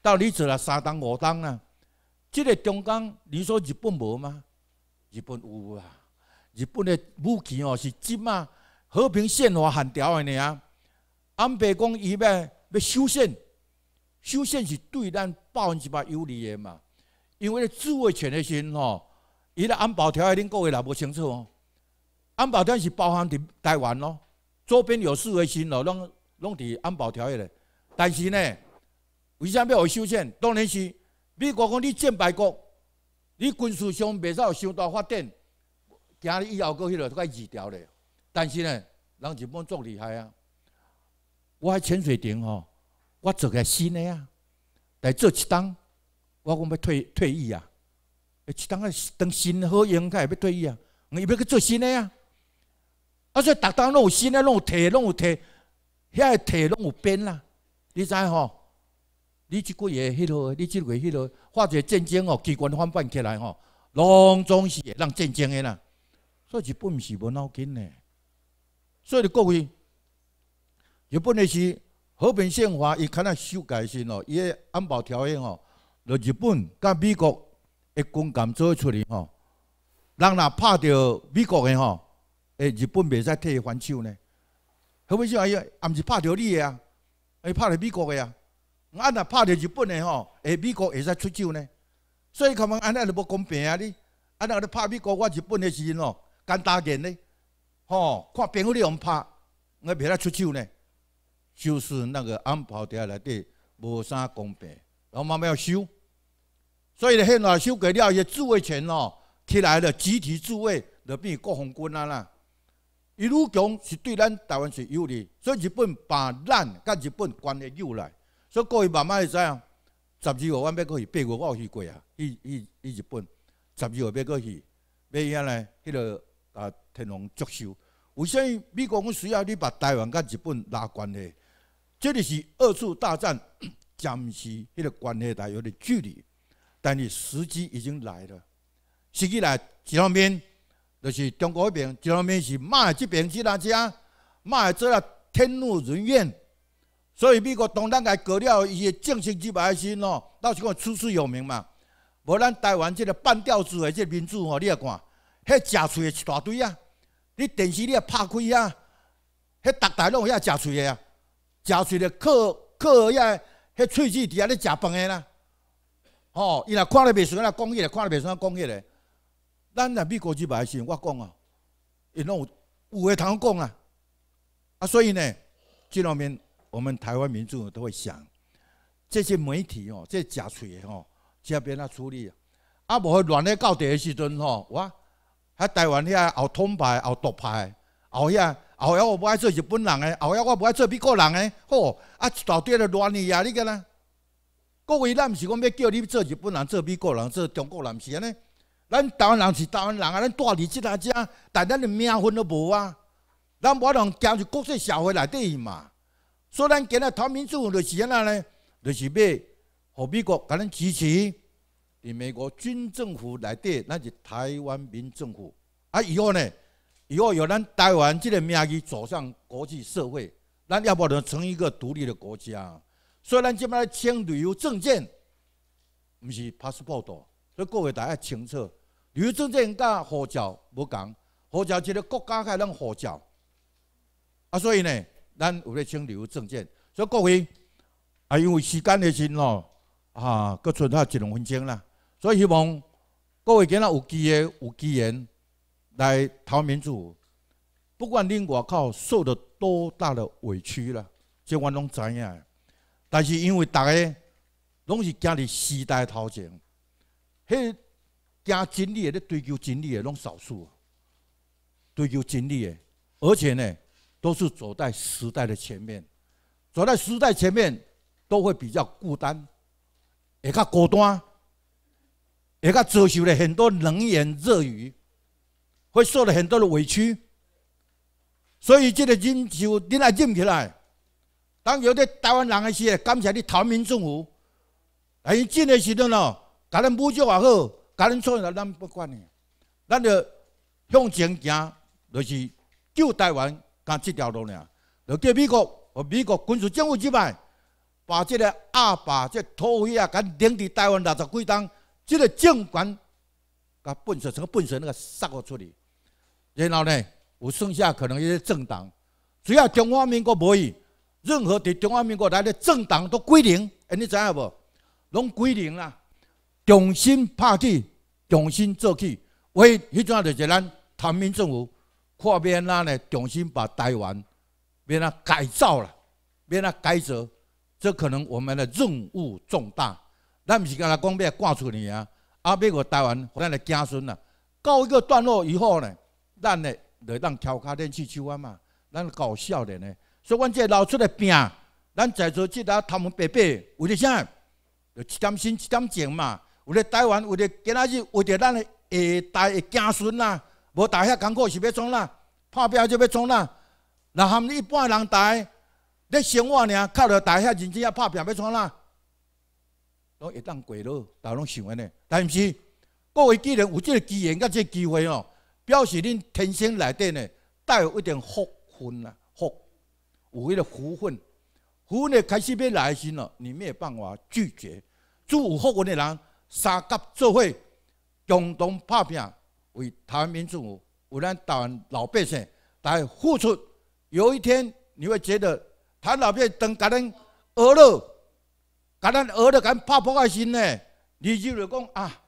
到你做啦三吨五吨啊，即个中间你说日本无吗？日本有啊，日本的武器哦是即啊和平宪法限条的呢啊。安倍讲伊要要修宪，修宪是对咱百分之百有利的嘛。因为自卫权的先吼，伊的安保条约恁各位也无清楚哦。安保条是包含伫台湾咯，周边有四个星咯，拢拢伫安保条约嘞。但是呢，为啥要修宪？当然是美国讲你战败国。你军事上袂使有相大发展，今日以后过迄落都该日掉嘞。但是呢，人日本足厉害啊！我潜水艇吼，我做个新的啊，来做一当，我讲要退退役啊。一当啊当新好用，佮也要退役啊，伊要去做新的啊。所以逐仗拢有新的，拢有铁，拢有铁，遐个铁拢有变啦，你知吼？你即几个迄落，你即个迄落，或者战争哦，机关翻翻起来吼，拢总是让战争的啦，所以日本毋是无脑筋呢。所以各位，日本的是和平宪法伊可能修改先哦，伊个安保条约吼，落日本甲美国的军舰做出来吼，人若拍着美国的吼，诶日本袂使替伊还手呢。和平宪法伊啊，毋是拍着你的啊，伊拍着美国的啊。安若拍着日本的吼，诶，美国会使出手呢？所以看们安尼就无公平啊！你安若阿咧拍美国，我日本的时阵吼，干打眼呢？吼，看边个咧用拍，我袂使出手呢。就是那个安排掉内底无啥公平，然后慢慢要修。所以嘞，现在修改了些自卫权哦，起来了，集体自卫，就变国防军啊啦。伊愈强是对咱台湾是有利，所以日本把咱甲日本关系扭来。所以各位慢慢会知啊，十二月我要过去，八月我有去过啊，去去去日本。十二月要过去，买遐呢，迄个啊，天皇祝寿。为什么美国我需要你把台湾跟日本拉关系？这里是二次大战，[COUGHS] 暂时迄个关系台有点距离，但是时机已经来了。时机来，方面，就是中国迄边，方面是骂这边，其他人骂来这天怒人怨。所以美国当然也搞了伊些正式入来的新哦，到时讲出师有名嘛。无咱台湾即个半吊子的即个民主吼，你也看，迄喙嘴一大堆啊！你电视你也拍开啊，迄逐台拢有遐食嘴的啊，食嘴的靠靠呀，迄喙齿伫遐咧食饭的啦。哦，伊若看了袂顺，伊讲迄个；看了袂顺，伊讲迄个。咱若美国几百时，新，我讲啊，伊有有的通讲啊。啊，所以呢，即两面。我们台湾民众都会想，这些媒体哦，这假嘴哦，就要别人处理。啊，无乱咧到底的时阵吼，我还台湾遐有通派，有独派，后遐后遐我不爱做日本人诶，后遐我不爱做美国人诶，吼啊，一大堆咧乱去啊，你讲呢？各位咱毋是讲要叫你做日本人、做美国人、做中国人是安尼？咱台湾人是台湾人啊，咱住离即个遮，但咱连命分都无啊！咱无可能走入国际社会内底嘛。所以咱今日台民政府的时那呢，就是要和美国甲咱支持，伫美国军政府来对，那是台湾民政府。啊，以后呢，以后由咱台湾这个名义走向国际社会，咱要不能成一个独立的国家。所以咱今麦签旅游证件，不是 passport，所以各位大家清楚，旅游证件甲护照无共，护照是个国家开咧护照。啊，所以呢。咱有咧请旅游证件，所以各位啊，因为时间的因咯，啊，阁剩下一两分钟啦，所以希望各位今仔有机会、有机缘来讨民主，不管恁外口受了多大的委屈啦，这我拢知影。但是因为大家拢是行伫时代头前，迄行真理的、咧追求真理的，拢少数，追求真理的，而且呢。都是走在时代的前面，走在时代前面，都会比较孤单，也较孤单，也较遭受了很多冷言热语，会受了很多的委屈。所以这个人就你来认起来。当有的台湾人的时，候，感谢你逃命政府，来伊进的时阵哦，甲咱侮辱也好，甲咱错也咱不管你。咱就向前行，就是救台湾。干这条路呢？要叫美国，和美国军事政府之外，把这个阿爸、这土匪啊，干领地台湾六十几吨，这个政权，干本碎，什个本碎那个杀我出去。然后呢，有剩下可能一些政党，只要中华民国无伊，任何伫中华民国来的政党都归零。哎，你知影无？拢归零啦，重新拍起，重新做起，为迄种就是咱台民政府。变咱呢重新把台湾变咱改造了，变咱改造，这可能我们的任务重大。咱毋是刚才讲要赶出去啊，啊，要我台湾，咱的子孙啊，到一个段落以后呢，咱呢就让挑卡天去走啊嘛。咱搞笑的呢，所以阮这老出来病，咱在做这啊，他们伯伯为了啥？就一点心一点情嘛。为了台湾，为了今仔日，为了咱的一代的子孙啊。无大遐艰苦是要创哪？拍拼就要创哪？那含一半人呆，咧生活尔，靠着大遐认真遐拍拼要创哪？拢一当过咯，大拢想安尼，但是各位既然有即个机缘即个机会哦，表示恁天生内底呢，带有一点福分啊，福，有迄个福分，福分开始要来时咯，你没有办法拒绝。祝有福分的人三甲做伙共同拍拼。为台湾民主，为咱台湾老百姓来付出，有一天你会觉得，台湾老百姓等咱饿了，等咱饿了，敢怕破个心呢，你就来讲啊，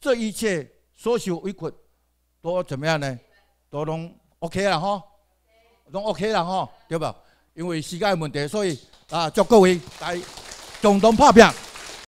这一切所受委屈都怎么样呢？都拢 OK 啦吼，拢 OK 啦吼，对吧？因为时间问题，所以啊，祝各位来中东拍片。